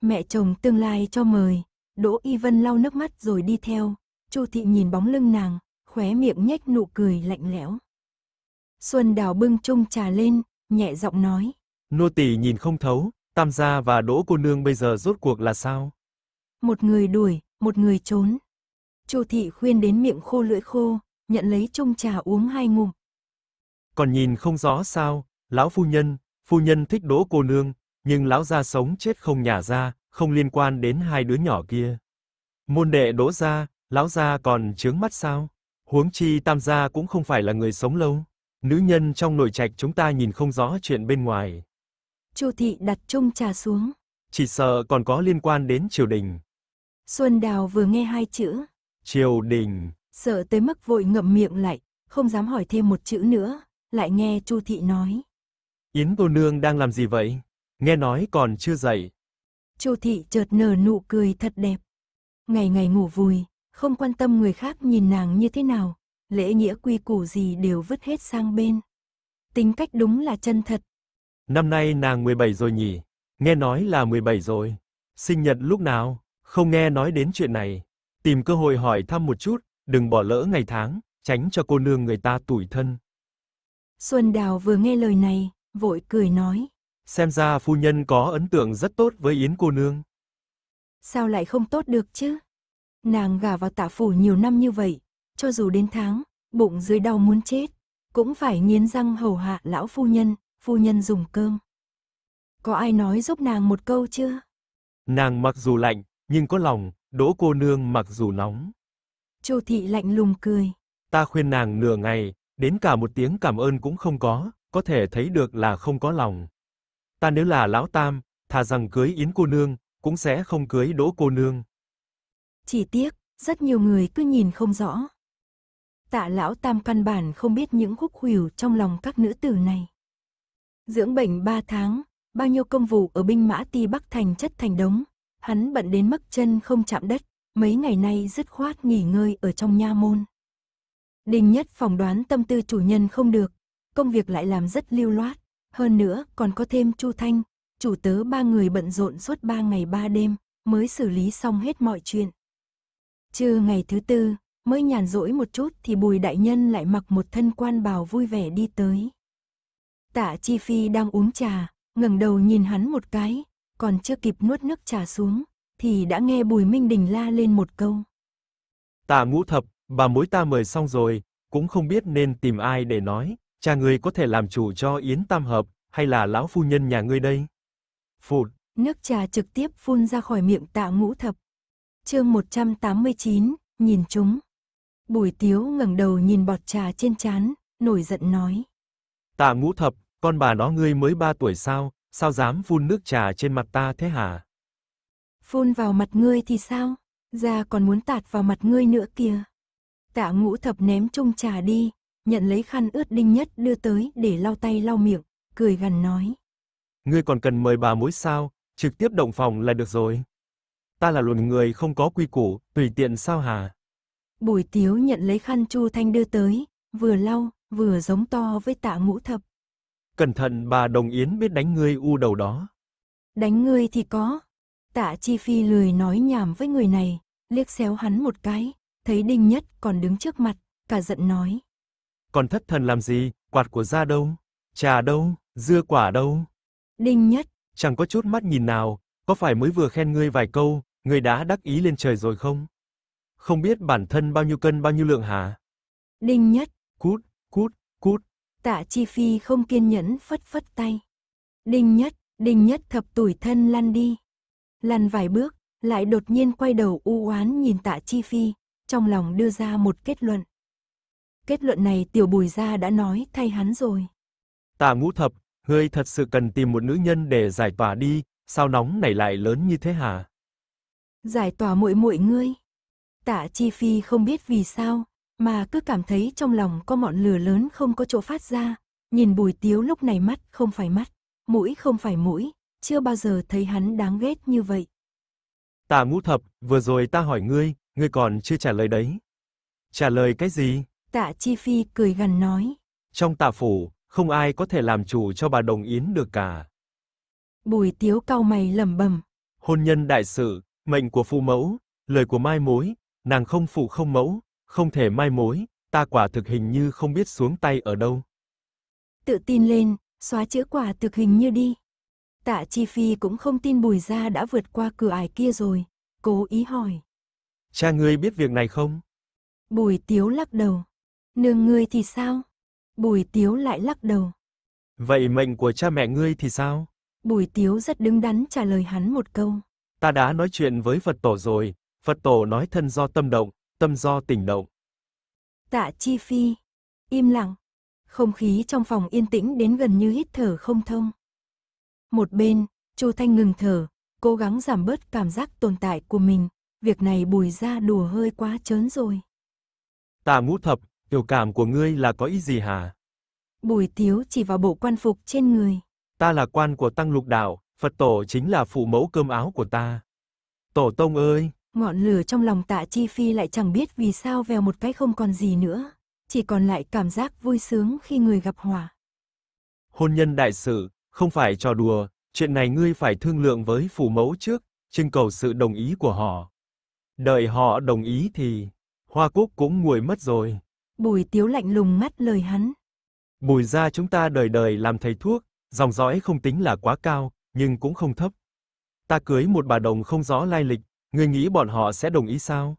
Mẹ chồng tương lai cho mời, Đỗ Y Vân lau nước mắt rồi đi theo, Chu thị nhìn bóng lưng nàng, khóe miệng nhếch nụ cười lạnh lẽo. Xuân Đào bưng chung trà lên, nhẹ giọng nói:
"Nô tỳ nhìn không thấu, Tam gia và Đỗ cô nương bây giờ rốt cuộc là sao?"
Một người đuổi, một người trốn. Chu thị khuyên đến miệng khô lưỡi khô, nhận lấy chung trà uống hai ngụm.
Còn nhìn không rõ sao, lão phu nhân, phu nhân thích đỗ cô nương, nhưng lão gia sống chết không nhà ra, không liên quan đến hai đứa nhỏ kia. Môn đệ đỗ gia, lão gia còn chướng mắt sao? Huống chi tam gia cũng không phải là người sống lâu. Nữ nhân trong nội trạch chúng ta nhìn không rõ chuyện bên ngoài.
Chu thị đặt chung trà xuống.
Chỉ sợ còn có liên quan đến triều đình.
Xuân Đào vừa nghe hai chữ,
Triều đình.
Sợ tới mức vội ngậm miệng lại, không dám hỏi thêm một chữ nữa, lại nghe Chu thị nói.
Yến Tô Nương đang làm gì vậy? Nghe nói còn chưa dậy.
Chu thị chợt nở nụ cười thật đẹp. Ngày ngày ngủ vùi, không quan tâm người khác nhìn nàng như thế nào, lễ nghĩa quy củ gì đều vứt hết sang bên. Tính cách đúng là chân thật.
Năm nay nàng 17 rồi nhỉ? Nghe nói là 17 rồi. Sinh nhật lúc nào? Không nghe nói đến chuyện này tìm cơ hội hỏi thăm một chút, đừng bỏ lỡ ngày tháng, tránh cho cô nương người ta tủi thân.
Xuân Đào vừa nghe lời này, vội cười nói.
Xem ra phu nhân có ấn tượng rất tốt với Yến cô nương.
Sao lại không tốt được chứ? Nàng gả vào tạ phủ nhiều năm như vậy, cho dù đến tháng, bụng dưới đau muốn chết, cũng phải nghiến răng hầu hạ lão phu nhân, phu nhân dùng cơm. Có ai nói giúp nàng một câu chưa?
Nàng mặc dù lạnh, nhưng có lòng, Đỗ cô nương mặc dù nóng.
châu thị lạnh lùng cười.
Ta khuyên nàng nửa ngày, đến cả một tiếng cảm ơn cũng không có, có thể thấy được là không có lòng. Ta nếu là lão tam, thà rằng cưới Yến cô nương, cũng sẽ không cưới Đỗ cô nương.
Chỉ tiếc, rất nhiều người cứ nhìn không rõ. Tạ lão tam căn bản không biết những khúc khuỷu trong lòng các nữ tử này. Dưỡng bệnh ba tháng, bao nhiêu công vụ ở binh mã ti Bắc Thành chất thành đống, hắn bận đến mức chân không chạm đất, mấy ngày nay dứt khoát nghỉ ngơi ở trong nha môn. Đinh Nhất phỏng đoán tâm tư chủ nhân không được, công việc lại làm rất lưu loát, hơn nữa còn có thêm Chu Thanh, chủ tớ ba người bận rộn suốt ba ngày ba đêm mới xử lý xong hết mọi chuyện. trừ ngày thứ tư, mới nhàn rỗi một chút thì Bùi Đại Nhân lại mặc một thân quan bào vui vẻ đi tới. Tạ Chi Phi đang uống trà, ngẩng đầu nhìn hắn một cái, còn chưa kịp nuốt nước trà xuống, thì đã nghe Bùi Minh Đình la lên một câu.
Tạ ngũ thập, bà mối ta mời xong rồi, cũng không biết nên tìm ai để nói, cha người có thể làm chủ cho Yến Tam Hợp, hay là lão phu nhân nhà ngươi đây? Phụt!
Nước trà trực tiếp phun ra khỏi miệng tạ ngũ thập. chương 189, nhìn chúng. Bùi tiếu ngẩng đầu nhìn bọt trà trên chán, nổi giận nói.
Tạ ngũ thập, con bà nó ngươi mới 3 tuổi sao, Sao dám phun nước trà trên mặt ta thế hả?
Phun vào mặt ngươi thì sao? Ra còn muốn tạt vào mặt ngươi nữa kìa. Tạ ngũ thập ném chung trà đi, nhận lấy khăn ướt đinh nhất đưa tới để lau tay lau miệng, cười gần nói.
Ngươi còn cần mời bà mối sao, trực tiếp động phòng là được rồi. Ta là luận người không có quy củ, tùy tiện sao hả?
Bùi tiếu nhận lấy khăn chu thanh đưa tới, vừa lau, vừa giống to với tạ ngũ thập.
Cẩn thận bà Đồng Yến biết đánh ngươi u đầu đó.
Đánh ngươi thì có. Tạ Chi Phi lười nói nhảm với người này, liếc xéo hắn một cái, thấy Đinh Nhất còn đứng trước mặt, cả giận nói.
Còn thất thần làm gì, quạt của ra đâu, trà đâu, dưa quả đâu. Đinh Nhất, chẳng có chút mắt nhìn nào, có phải mới vừa khen ngươi vài câu, ngươi đã đắc ý lên trời rồi không? Không biết bản thân bao nhiêu cân bao nhiêu lượng hả? Đinh Nhất, cút,
cút, cút. Tạ Chi Phi không kiên nhẫn phất phất tay. Đinh nhất, đinh nhất thập tuổi thân lăn đi. Lăn vài bước, lại đột nhiên quay đầu u oán nhìn Tạ Chi Phi, trong lòng đưa ra một kết luận. Kết luận này tiểu bùi gia đã nói thay hắn rồi.
Tạ ngũ thập, ngươi thật sự cần tìm một nữ nhân để giải tỏa đi, sao nóng nảy lại lớn như thế hả?
Giải tỏa muội muội ngươi. Tạ Chi Phi không biết vì sao, mà cứ cảm thấy trong lòng có ngọn lửa lớn không có chỗ phát ra. Nhìn bùi tiếu lúc này mắt không phải mắt, mũi không phải mũi, chưa bao giờ thấy hắn đáng ghét như vậy.
Tả ngũ thập, vừa rồi ta hỏi ngươi, ngươi còn chưa trả lời đấy. Trả lời cái gì?
Tạ Chi Phi cười gần nói.
Trong tả phủ, không ai có thể làm chủ cho bà Đồng Yến được cả.
Bùi tiếu cau mày lẩm bẩm.
Hôn nhân đại sự, mệnh của phụ mẫu, lời của mai mối, nàng không phụ không mẫu, không thể mai mối, ta quả thực hình như không biết xuống tay ở đâu.
Tự tin lên, xóa chữ quả thực hình như đi. Tạ Chi Phi cũng không tin Bùi Gia đã vượt qua cửa ải kia rồi, cố ý hỏi.
Cha ngươi biết việc này không?
Bùi Tiếu lắc đầu. Nương ngươi thì sao? Bùi Tiếu lại lắc đầu.
Vậy mệnh của cha mẹ ngươi thì sao?
Bùi Tiếu rất đứng đắn trả lời hắn một câu.
Ta đã nói chuyện với Phật Tổ rồi, Phật Tổ nói thân do tâm động, tâm do tình động.
Tạ Chi Phi, im lặng, không khí trong phòng yên tĩnh đến gần như hít thở không thông. Một bên, Chu Thanh ngừng thở, cố gắng giảm bớt cảm giác tồn tại của mình, việc này bùi ra đùa hơi quá trớn rồi.
Tạ ngũ thập, biểu cảm của ngươi là có ý gì hả?
Bùi tiếu chỉ vào bộ quan phục trên người.
Ta là quan của tăng lục đạo, Phật tổ chính là phụ mẫu cơm áo của ta. Tổ tông ơi!
Ngọn lửa trong lòng tạ chi phi lại chẳng biết vì sao vèo một cái không còn gì nữa. Chỉ còn lại cảm giác vui sướng khi người gặp hỏa.
Hôn nhân đại sự, không phải trò đùa, chuyện này ngươi phải thương lượng với phủ mẫu trước, trưng cầu sự đồng ý của họ. Đợi họ đồng ý thì, hoa cúc cũng nguội mất rồi.
Bùi tiếu lạnh lùng mắt lời hắn.
Bùi ra chúng ta đời đời làm thầy thuốc, dòng dõi không tính là quá cao, nhưng cũng không thấp. Ta cưới một bà đồng không rõ lai lịch, Ngươi nghĩ bọn họ sẽ đồng ý sao?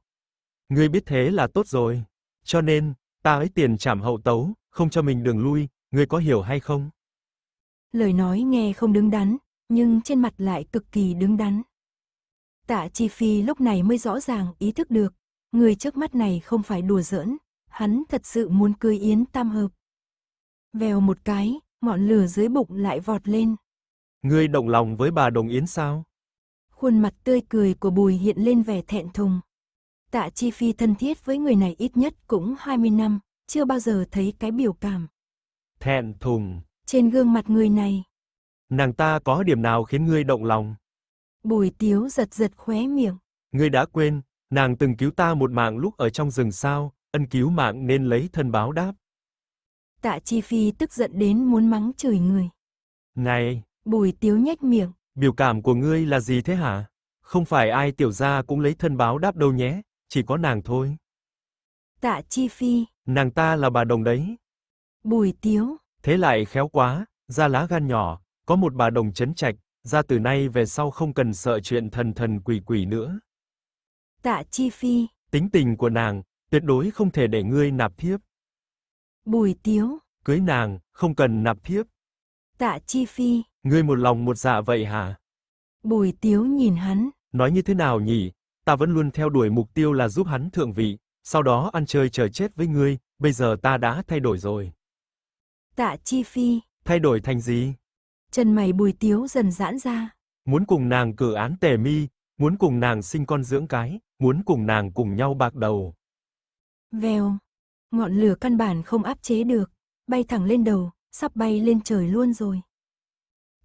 Ngươi biết thế là tốt rồi. Cho nên, ta ấy tiền trảm hậu tấu, không cho mình đường lui, ngươi có hiểu hay không?
Lời nói nghe không đứng đắn, nhưng trên mặt lại cực kỳ đứng đắn. Tạ Chi Phi lúc này mới rõ ràng ý thức được, người trước mắt này không phải đùa giỡn, hắn thật sự muốn cưới Yến Tam Hợp. Vèo một cái, ngọn lửa dưới bụng lại vọt lên.
Ngươi động lòng với bà Đồng Yến sao?
khuôn mặt tươi cười của Bùi hiện lên vẻ thẹn thùng. Tạ Chi Phi thân thiết với người này ít nhất cũng 20 năm, chưa bao giờ thấy cái biểu cảm.
Thẹn thùng.
Trên gương mặt người này.
Nàng ta có điểm nào khiến ngươi động lòng?
Bùi tiếu giật giật khóe miệng.
Ngươi đã quên, nàng từng cứu ta một mạng lúc ở trong rừng sao, ân cứu mạng nên lấy thân báo đáp.
Tạ Chi Phi tức giận đến muốn mắng chửi người. Này! Bùi tiếu nhếch miệng.
Biểu cảm của ngươi là gì thế hả? Không phải ai tiểu gia cũng lấy thân báo đáp đâu nhé, chỉ có nàng thôi.
Tạ Chi Phi.
Nàng ta là bà đồng đấy.
Bùi Tiếu.
Thế lại khéo quá, ra lá gan nhỏ, có một bà đồng chấn trạch, ra từ nay về sau không cần sợ chuyện thần thần quỷ quỷ nữa.
Tạ Chi Phi.
Tính tình của nàng, tuyệt đối không thể để ngươi nạp thiếp.
Bùi Tiếu.
Cưới nàng, không cần nạp thiếp.
Tạ Chi Phi.
Ngươi một lòng một dạ vậy hả?
Bùi tiếu nhìn hắn.
Nói như thế nào nhỉ? Ta vẫn luôn theo đuổi mục tiêu là giúp hắn thượng vị, sau đó ăn chơi chờ chết với ngươi, bây giờ ta đã thay đổi rồi.
Tạ Chi Phi.
Thay đổi thành gì?
Chân mày bùi tiếu dần giãn ra.
Muốn cùng nàng cử án tề mi, muốn cùng nàng sinh con dưỡng cái, muốn cùng nàng cùng nhau bạc đầu.
Vèo. Ngọn lửa căn bản không áp chế được, bay thẳng lên đầu, sắp bay lên trời luôn rồi.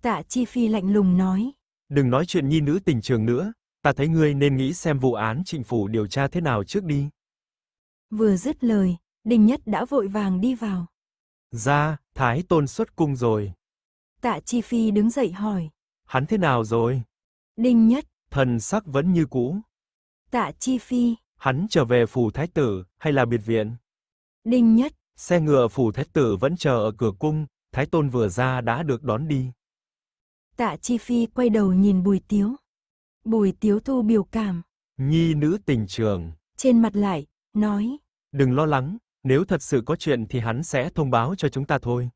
Tạ Chi Phi lạnh lùng nói.
Đừng nói chuyện nhi nữ tình trường nữa, ta thấy ngươi nên nghĩ xem vụ án trịnh phủ điều tra thế nào trước đi.
Vừa dứt lời, Đình Nhất đã vội vàng đi vào.
Ra, Thái Tôn xuất cung rồi.
Tạ Chi Phi đứng dậy hỏi.
Hắn thế nào rồi? Đinh Nhất. Thần sắc vẫn như cũ.
Tạ Chi Phi.
Hắn trở về phủ thái tử, hay là biệt viện? Đinh Nhất. Xe ngựa phủ thái tử vẫn chờ ở cửa cung, Thái Tôn vừa ra đã được đón đi.
Tạ Chi Phi quay đầu nhìn Bùi Tiếu. Bùi Tiếu thu biểu cảm.
Nhi nữ tình trường.
Trên mặt lại, nói.
Đừng lo lắng, nếu thật sự có chuyện thì hắn sẽ thông báo cho chúng ta thôi.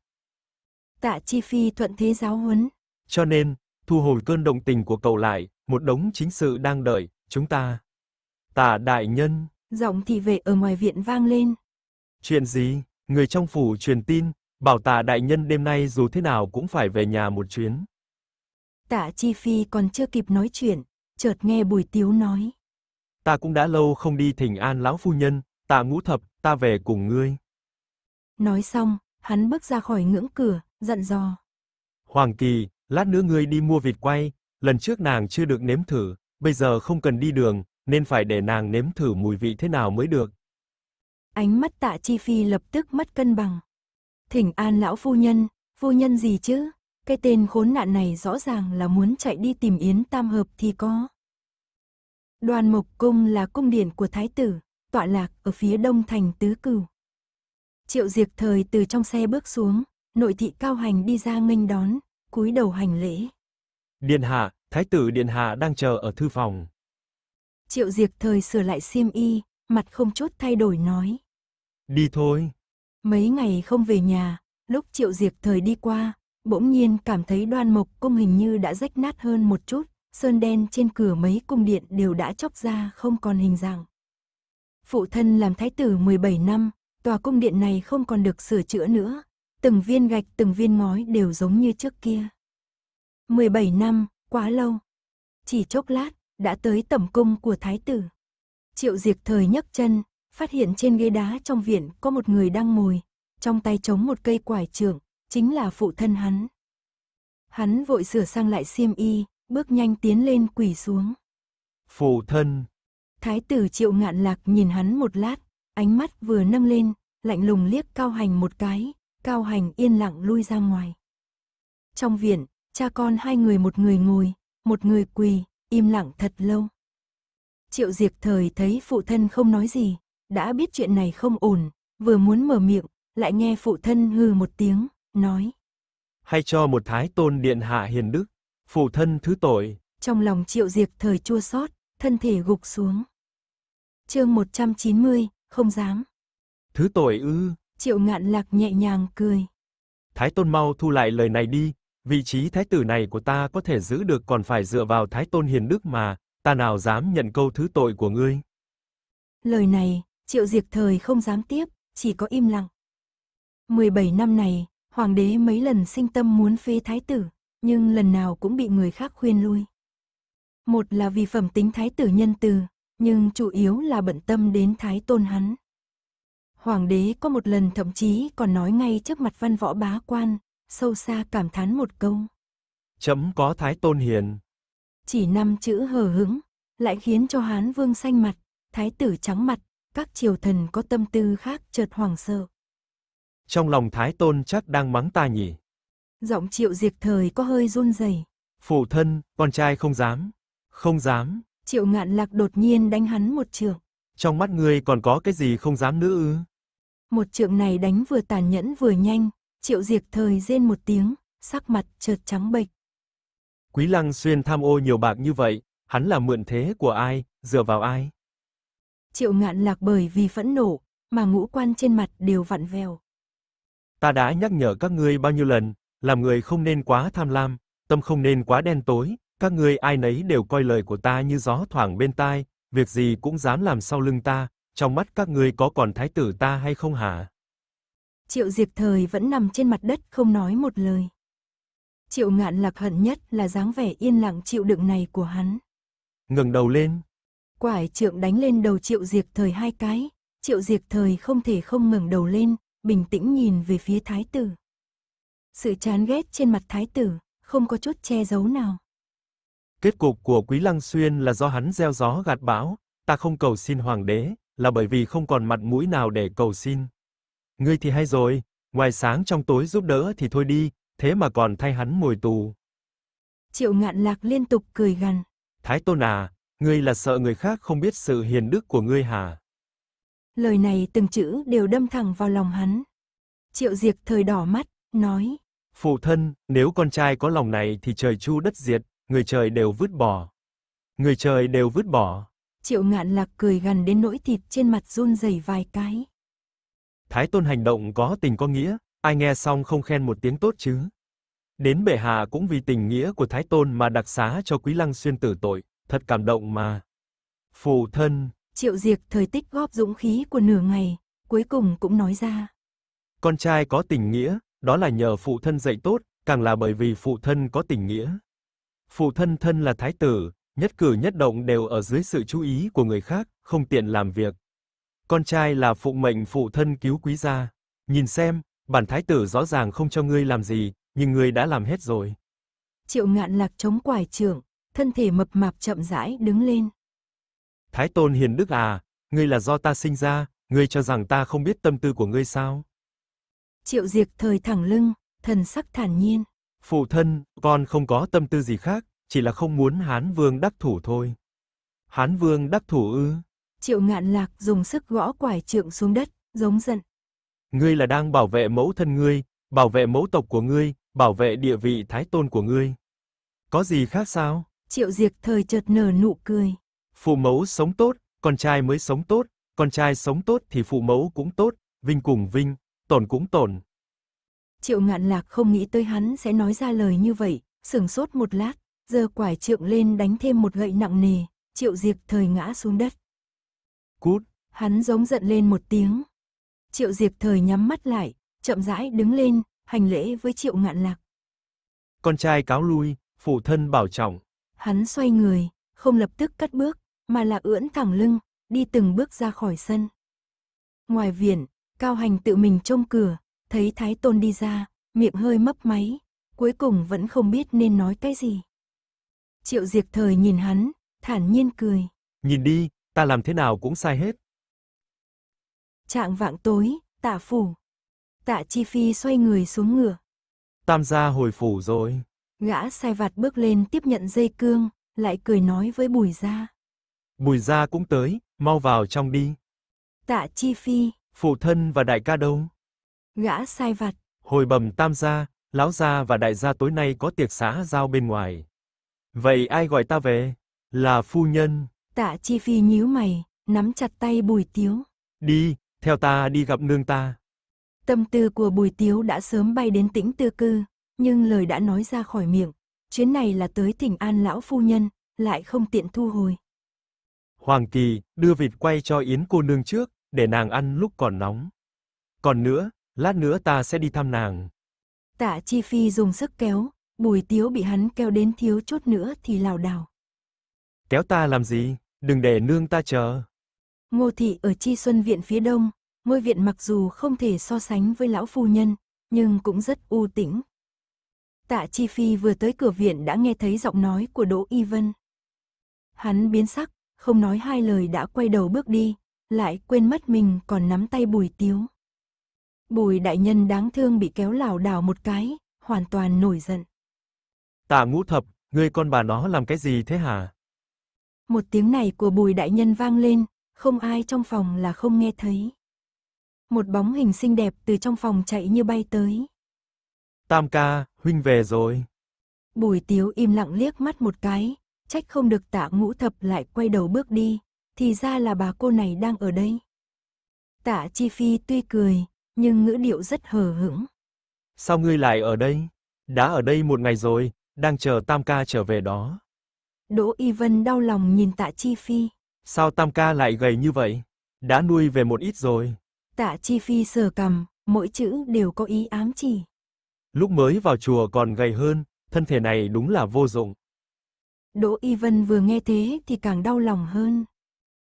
Tạ Chi Phi thuận thế giáo huấn.
Cho nên, thu hồi cơn động tình của cậu lại, một đống chính sự đang đợi, chúng ta. Tạ đại nhân.
Giọng thị vệ ở ngoài viện vang lên.
Chuyện gì? Người trong phủ truyền tin, bảo tạ đại nhân đêm nay dù thế nào cũng phải về nhà một chuyến.
Tạ Chi Phi còn chưa kịp nói chuyện, chợt nghe Bùi Tiếu nói.
Ta cũng đã lâu không đi thỉnh an lão phu nhân, tạ ngũ thập, ta về cùng ngươi.
Nói xong, hắn bước ra khỏi ngưỡng cửa, giận dò.
Hoàng Kỳ, lát nữa ngươi đi mua vịt quay, lần trước nàng chưa được nếm thử, bây giờ không cần đi đường, nên phải để nàng nếm thử mùi vị thế nào mới được.
Ánh mắt tạ chi phi lập tức mất cân bằng. Thỉnh an lão phu nhân, phu nhân gì chứ? Cái tên khốn nạn này rõ ràng là muốn chạy đi tìm Yến Tam Hợp thì có. Đoàn Mộc Cung là cung điện của Thái tử, tọa lạc ở phía đông thành Tứ Cửu. Triệu Diệc Thời từ trong xe bước xuống, nội thị cao hành đi ra nghênh đón, cúi đầu hành lễ.
Điện hạ, Thái tử Điện hạ đang chờ ở thư phòng.
Triệu Diệc Thời sửa lại xiêm y, mặt không chút thay đổi nói.
Đi thôi.
Mấy ngày không về nhà, lúc Triệu Diệc Thời đi qua, bỗng nhiên cảm thấy đoan mộc cung hình như đã rách nát hơn một chút, sơn đen trên cửa mấy cung điện đều đã chóc ra không còn hình dạng. Phụ thân làm thái tử 17 năm, tòa cung điện này không còn được sửa chữa nữa, từng viên gạch từng viên ngói đều giống như trước kia. 17 năm, quá lâu. Chỉ chốc lát, đã tới tẩm cung của thái tử. Triệu diệt thời nhấc chân, phát hiện trên ghế đá trong viện có một người đang ngồi, trong tay chống một cây quải trưởng, chính là phụ thân hắn. Hắn vội sửa sang lại xiêm y, bước nhanh tiến lên quỳ xuống.
Phụ thân.
Thái tử triệu ngạn lạc nhìn hắn một lát, ánh mắt vừa nâng lên, lạnh lùng liếc cao hành một cái, cao hành yên lặng lui ra ngoài. Trong viện, cha con hai người một người ngồi, một người quỳ, im lặng thật lâu. Triệu diệt thời thấy phụ thân không nói gì, đã biết chuyện này không ổn, vừa muốn mở miệng, lại nghe phụ thân hừ một tiếng, nói.
Hay cho một thái tôn điện hạ hiền đức, phụ thân thứ tội.
Trong lòng triệu diệt thời chua xót thân thể gục xuống. chương 190, không dám.
Thứ tội ư.
Triệu ngạn lạc nhẹ nhàng cười.
Thái tôn mau thu lại lời này đi, vị trí thái tử này của ta có thể giữ được còn phải dựa vào thái tôn hiền đức mà, ta nào dám nhận câu thứ tội của ngươi.
Lời này, triệu diệt thời không dám tiếp, chỉ có im lặng. 17 năm này, Hoàng đế mấy lần sinh tâm muốn phế thái tử, nhưng lần nào cũng bị người khác khuyên lui. Một là vì phẩm tính thái tử nhân từ, nhưng chủ yếu là bận tâm đến thái tôn hắn. Hoàng đế có một lần thậm chí còn nói ngay trước mặt văn võ bá quan, sâu xa cảm thán một câu.
Chấm có thái tôn hiền.
Chỉ năm chữ hờ hững, lại khiến cho hán vương xanh mặt, thái tử trắng mặt, các triều thần có tâm tư khác chợt hoàng sợ
trong lòng Thái Tôn chắc đang mắng ta nhỉ.
Giọng triệu diệt thời có hơi run rẩy.
Phụ thân, con trai không dám. Không dám.
Triệu ngạn lạc đột nhiên đánh hắn một trượng.
Trong mắt ngươi còn có cái gì không dám nữa ư?
Một trượng này đánh vừa tàn nhẫn vừa nhanh, triệu diệt thời rên một tiếng, sắc mặt chợt trắng bệch.
Quý lăng xuyên tham ô nhiều bạc như vậy, hắn là mượn thế của ai, dựa vào ai?
Triệu ngạn lạc bởi vì phẫn nộ, mà ngũ quan trên mặt đều vặn vẹo
ta đã nhắc nhở các ngươi bao nhiêu lần, làm người không nên quá tham lam, tâm không nên quá đen tối, các ngươi ai nấy đều coi lời của ta như gió thoảng bên tai, việc gì cũng dám làm sau lưng ta, trong mắt các ngươi có còn thái tử ta hay không hả?
Triệu Diệp Thời vẫn nằm trên mặt đất không nói một lời. Triệu Ngạn Lạc hận nhất là dáng vẻ yên lặng chịu đựng này của hắn.
Ngẩng đầu lên,
quải trượng đánh lên đầu Triệu Diệp Thời hai cái, Triệu Diệp Thời không thể không ngẩng đầu lên, bình tĩnh nhìn về phía thái tử. Sự chán ghét trên mặt thái tử, không có chút che giấu nào.
Kết cục của Quý Lăng Xuyên là do hắn gieo gió gặt bão, ta không cầu xin hoàng đế, là bởi vì không còn mặt mũi nào để cầu xin. Ngươi thì hay rồi, ngoài sáng trong tối giúp đỡ thì thôi đi, thế mà còn thay hắn ngồi tù.
Triệu Ngạn Lạc liên tục cười gằn.
Thái Tôn à, ngươi là sợ người khác không biết sự hiền đức của ngươi hả?
lời này từng chữ đều đâm thẳng vào lòng hắn. Triệu Diệc thời đỏ mắt, nói.
Phụ thân, nếu con trai có lòng này thì trời chu đất diệt, người trời đều vứt bỏ. Người trời đều vứt bỏ.
Triệu ngạn lạc cười gần đến nỗi thịt trên mặt run rẩy vài cái.
Thái tôn hành động có tình có nghĩa, ai nghe xong không khen một tiếng tốt chứ. Đến bệ hạ cũng vì tình nghĩa của Thái tôn mà đặc xá cho Quý Lăng xuyên tử tội, thật cảm động mà. Phụ thân,
Triệu Diệc thời tích góp dũng khí của nửa ngày, cuối cùng cũng nói ra.
Con trai có tình nghĩa, đó là nhờ phụ thân dạy tốt, càng là bởi vì phụ thân có tình nghĩa. Phụ thân thân là thái tử, nhất cử nhất động đều ở dưới sự chú ý của người khác, không tiện làm việc. Con trai là phụ mệnh phụ thân cứu quý gia. Nhìn xem, bản thái tử rõ ràng không cho ngươi làm gì, nhưng ngươi đã làm hết rồi.
Triệu Ngạn Lạc chống quải trưởng, thân thể mập mạp chậm rãi đứng lên.
Thái Tôn Hiền Đức à, ngươi là do ta sinh ra, ngươi cho rằng ta không biết tâm tư của ngươi sao?
Triệu Diệc thời thẳng lưng, thần sắc thản nhiên.
Phụ thân, con không có tâm tư gì khác, chỉ là không muốn Hán Vương đắc thủ thôi. Hán Vương đắc thủ ư?
Triệu Ngạn Lạc dùng sức gõ quải trượng xuống đất, giống giận.
Ngươi là đang bảo vệ mẫu thân ngươi, bảo vệ mẫu tộc của ngươi, bảo vệ địa vị thái tôn của ngươi. Có gì khác sao?
Triệu Diệc thời chợt nở nụ cười.
Phụ mẫu sống tốt, con trai mới sống tốt, con trai sống tốt thì phụ mẫu cũng tốt, vinh cùng vinh, tổn cũng tổn.
Triệu ngạn lạc không nghĩ tới hắn sẽ nói ra lời như vậy, sững sốt một lát, giơ quải trượng lên đánh thêm một gậy nặng nề, triệu diệp thời ngã xuống đất. Cút! Hắn giống giận lên một tiếng. Triệu diệp thời nhắm mắt lại, chậm rãi đứng lên, hành lễ với triệu ngạn lạc.
Con trai cáo lui, phụ thân bảo trọng.
Hắn xoay người, không lập tức cắt bước, mà là ưỡn thẳng lưng, đi từng bước ra khỏi sân. Ngoài viện, Cao Hành tự mình trông cửa, thấy Thái Tôn đi ra, miệng hơi mấp máy, cuối cùng vẫn không biết nên nói cái gì. Triệu Diệp Thời nhìn hắn, thản nhiên cười.
Nhìn đi, ta làm thế nào cũng sai hết.
Trạng vạng tối, tạ phủ. Tạ Chi Phi xoay người xuống ngựa.
Tam gia hồi phủ rồi.
Gã sai vặt bước lên tiếp nhận dây cương, lại cười nói với bùi gia.
Bùi gia cũng tới, mau vào trong đi.
Tạ Chi Phi.
Phụ thân và đại ca đâu?
Gã sai vặt.
Hồi bẩm tam gia, lão gia và đại gia tối nay có tiệc xã giao bên ngoài. Vậy ai gọi ta về? Là phu nhân.
Tạ Chi Phi nhíu mày, nắm chặt tay Bùi Tiếu.
Đi, theo ta đi gặp nương ta.
Tâm tư của Bùi Tiếu đã sớm bay đến tĩnh tư cư, nhưng lời đã nói ra khỏi miệng. Chuyến này là tới thỉnh an lão phu nhân, lại không tiện thu hồi.
Hoàng Kỳ đưa vịt quay cho Yến cô nương trước, để nàng ăn lúc còn nóng. Còn nữa, lát nữa ta sẽ đi thăm nàng.
Tạ Chi Phi dùng sức kéo, Bùi Tiếu bị hắn kéo đến thiếu chút nữa thì lảo đảo.
Kéo ta làm gì, đừng để nương ta chờ.
Ngô thị ở Chi Xuân viện phía đông, ngôi viện mặc dù không thể so sánh với lão phu nhân, nhưng cũng rất u tĩnh. Tạ Chi Phi vừa tới cửa viện đã nghe thấy giọng nói của Đỗ Y Vân. Hắn biến sắc, không nói hai lời đã quay đầu bước đi, lại quên mất mình còn nắm tay bùi tiếu. Bùi đại nhân đáng thương bị kéo lảo đảo một cái, hoàn toàn nổi giận.
Tạ ngũ thập, ngươi con bà nó làm cái gì thế hả?
Một tiếng này của bùi đại nhân vang lên, không ai trong phòng là không nghe thấy. Một bóng hình xinh đẹp từ trong phòng chạy như bay tới.
Tam ca, huynh về rồi.
Bùi tiếu im lặng liếc mắt một cái, trách không được tạ ngũ thập lại quay đầu bước đi, thì ra là bà cô này đang ở đây. Tạ Chi Phi tuy cười, nhưng ngữ điệu rất hờ hững.
Sao ngươi lại ở đây? Đã ở đây một ngày rồi, đang chờ Tam Ca trở về đó.
Đỗ Y Vân đau lòng nhìn Tạ Chi Phi.
Sao Tam Ca lại gầy như vậy? Đã nuôi về một ít rồi.
Tạ Chi Phi sờ cầm mỗi chữ đều có ý ám chỉ.
Lúc mới vào chùa còn gầy hơn, thân thể này đúng là vô dụng.
Đỗ Y Vân vừa nghe thế thì càng đau lòng hơn.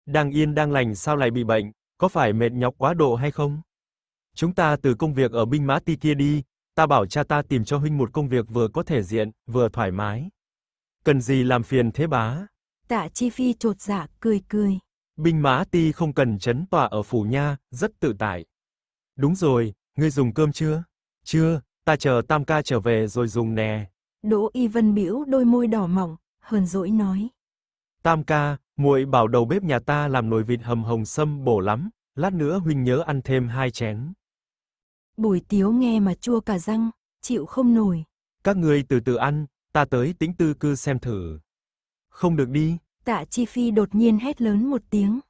Đang yên đang lành sao lại bị bệnh, có phải mệt nhọc quá độ hay không? Chúng ta từ công việc ở binh mã ti kia đi, ta bảo cha ta tìm cho huynh một công việc vừa có thể diện, vừa thoải mái. Cần gì làm phiền thế bá?
Tạ Chi Phi trột dạ cười cười.
Binh mã ti không cần chấn tòa ở phủ nha, rất tự tại. Đúng rồi, ngươi dùng cơm chưa? Chưa, ta chờ Tam ca trở về rồi dùng nè.
Đỗ Y Vân biểu đôi môi đỏ mỏng, hờn dỗi nói.
Tam ca, muội bảo đầu bếp nhà ta làm nồi vịt hầm hồng sâm bổ lắm, lát nữa huynh nhớ ăn thêm hai chén.
Bùi tiếu nghe mà chua cả răng, chịu không nổi.
Các người từ từ ăn, ta tới tính tư cư xem thử. Không được đi.
Tạ Chi Phi đột nhiên hét lớn một tiếng.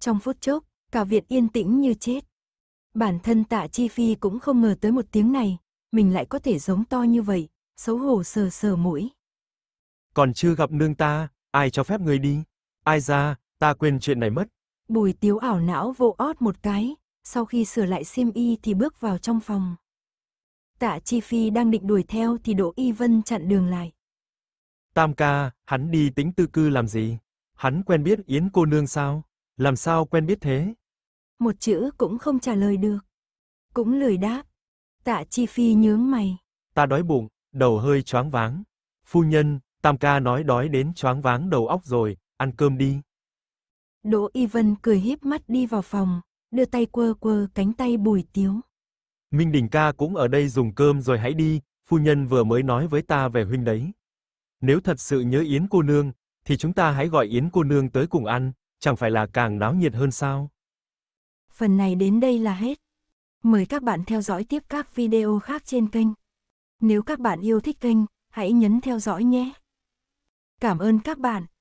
Trong phút chốc, cả viện yên tĩnh như chết. Bản thân Tạ Chi Phi cũng không ngờ tới một tiếng này, mình lại có thể giống to như vậy, xấu hổ sờ sờ mũi
còn chưa gặp nương ta, ai cho phép ngươi đi? Ai ra, ta quên chuyện này mất.
Bùi tiếu ảo não vô ót một cái, sau khi sửa lại xiêm y thì bước vào trong phòng. Tạ Chi Phi đang định đuổi theo thì Đỗ Y Vân chặn đường lại.
Tam ca, hắn đi tính tư cư làm gì? Hắn quen biết Yến cô nương sao? Làm sao quen biết thế?
Một chữ cũng không trả lời được. Cũng lười đáp. Tạ Chi Phi nhướng mày.
Ta đói bụng, đầu hơi choáng váng. Phu nhân, Tam ca nói đói đến choáng váng đầu óc rồi, ăn cơm đi.
Đỗ Y Vân cười híp mắt đi vào phòng, đưa tay quơ quơ cánh tay Bùi Tiếu.
Minh Đình ca cũng ở đây dùng cơm rồi hãy đi, phu nhân vừa mới nói với ta về huynh đấy. Nếu thật sự nhớ Yến cô nương, thì chúng ta hãy gọi Yến cô nương tới cùng ăn, chẳng phải là càng náo nhiệt hơn sao?
Phần này đến đây là hết. Mời các bạn theo dõi tiếp các video khác trên kênh. Nếu các bạn yêu thích kênh, hãy nhấn theo dõi nhé. Cảm ơn các bạn.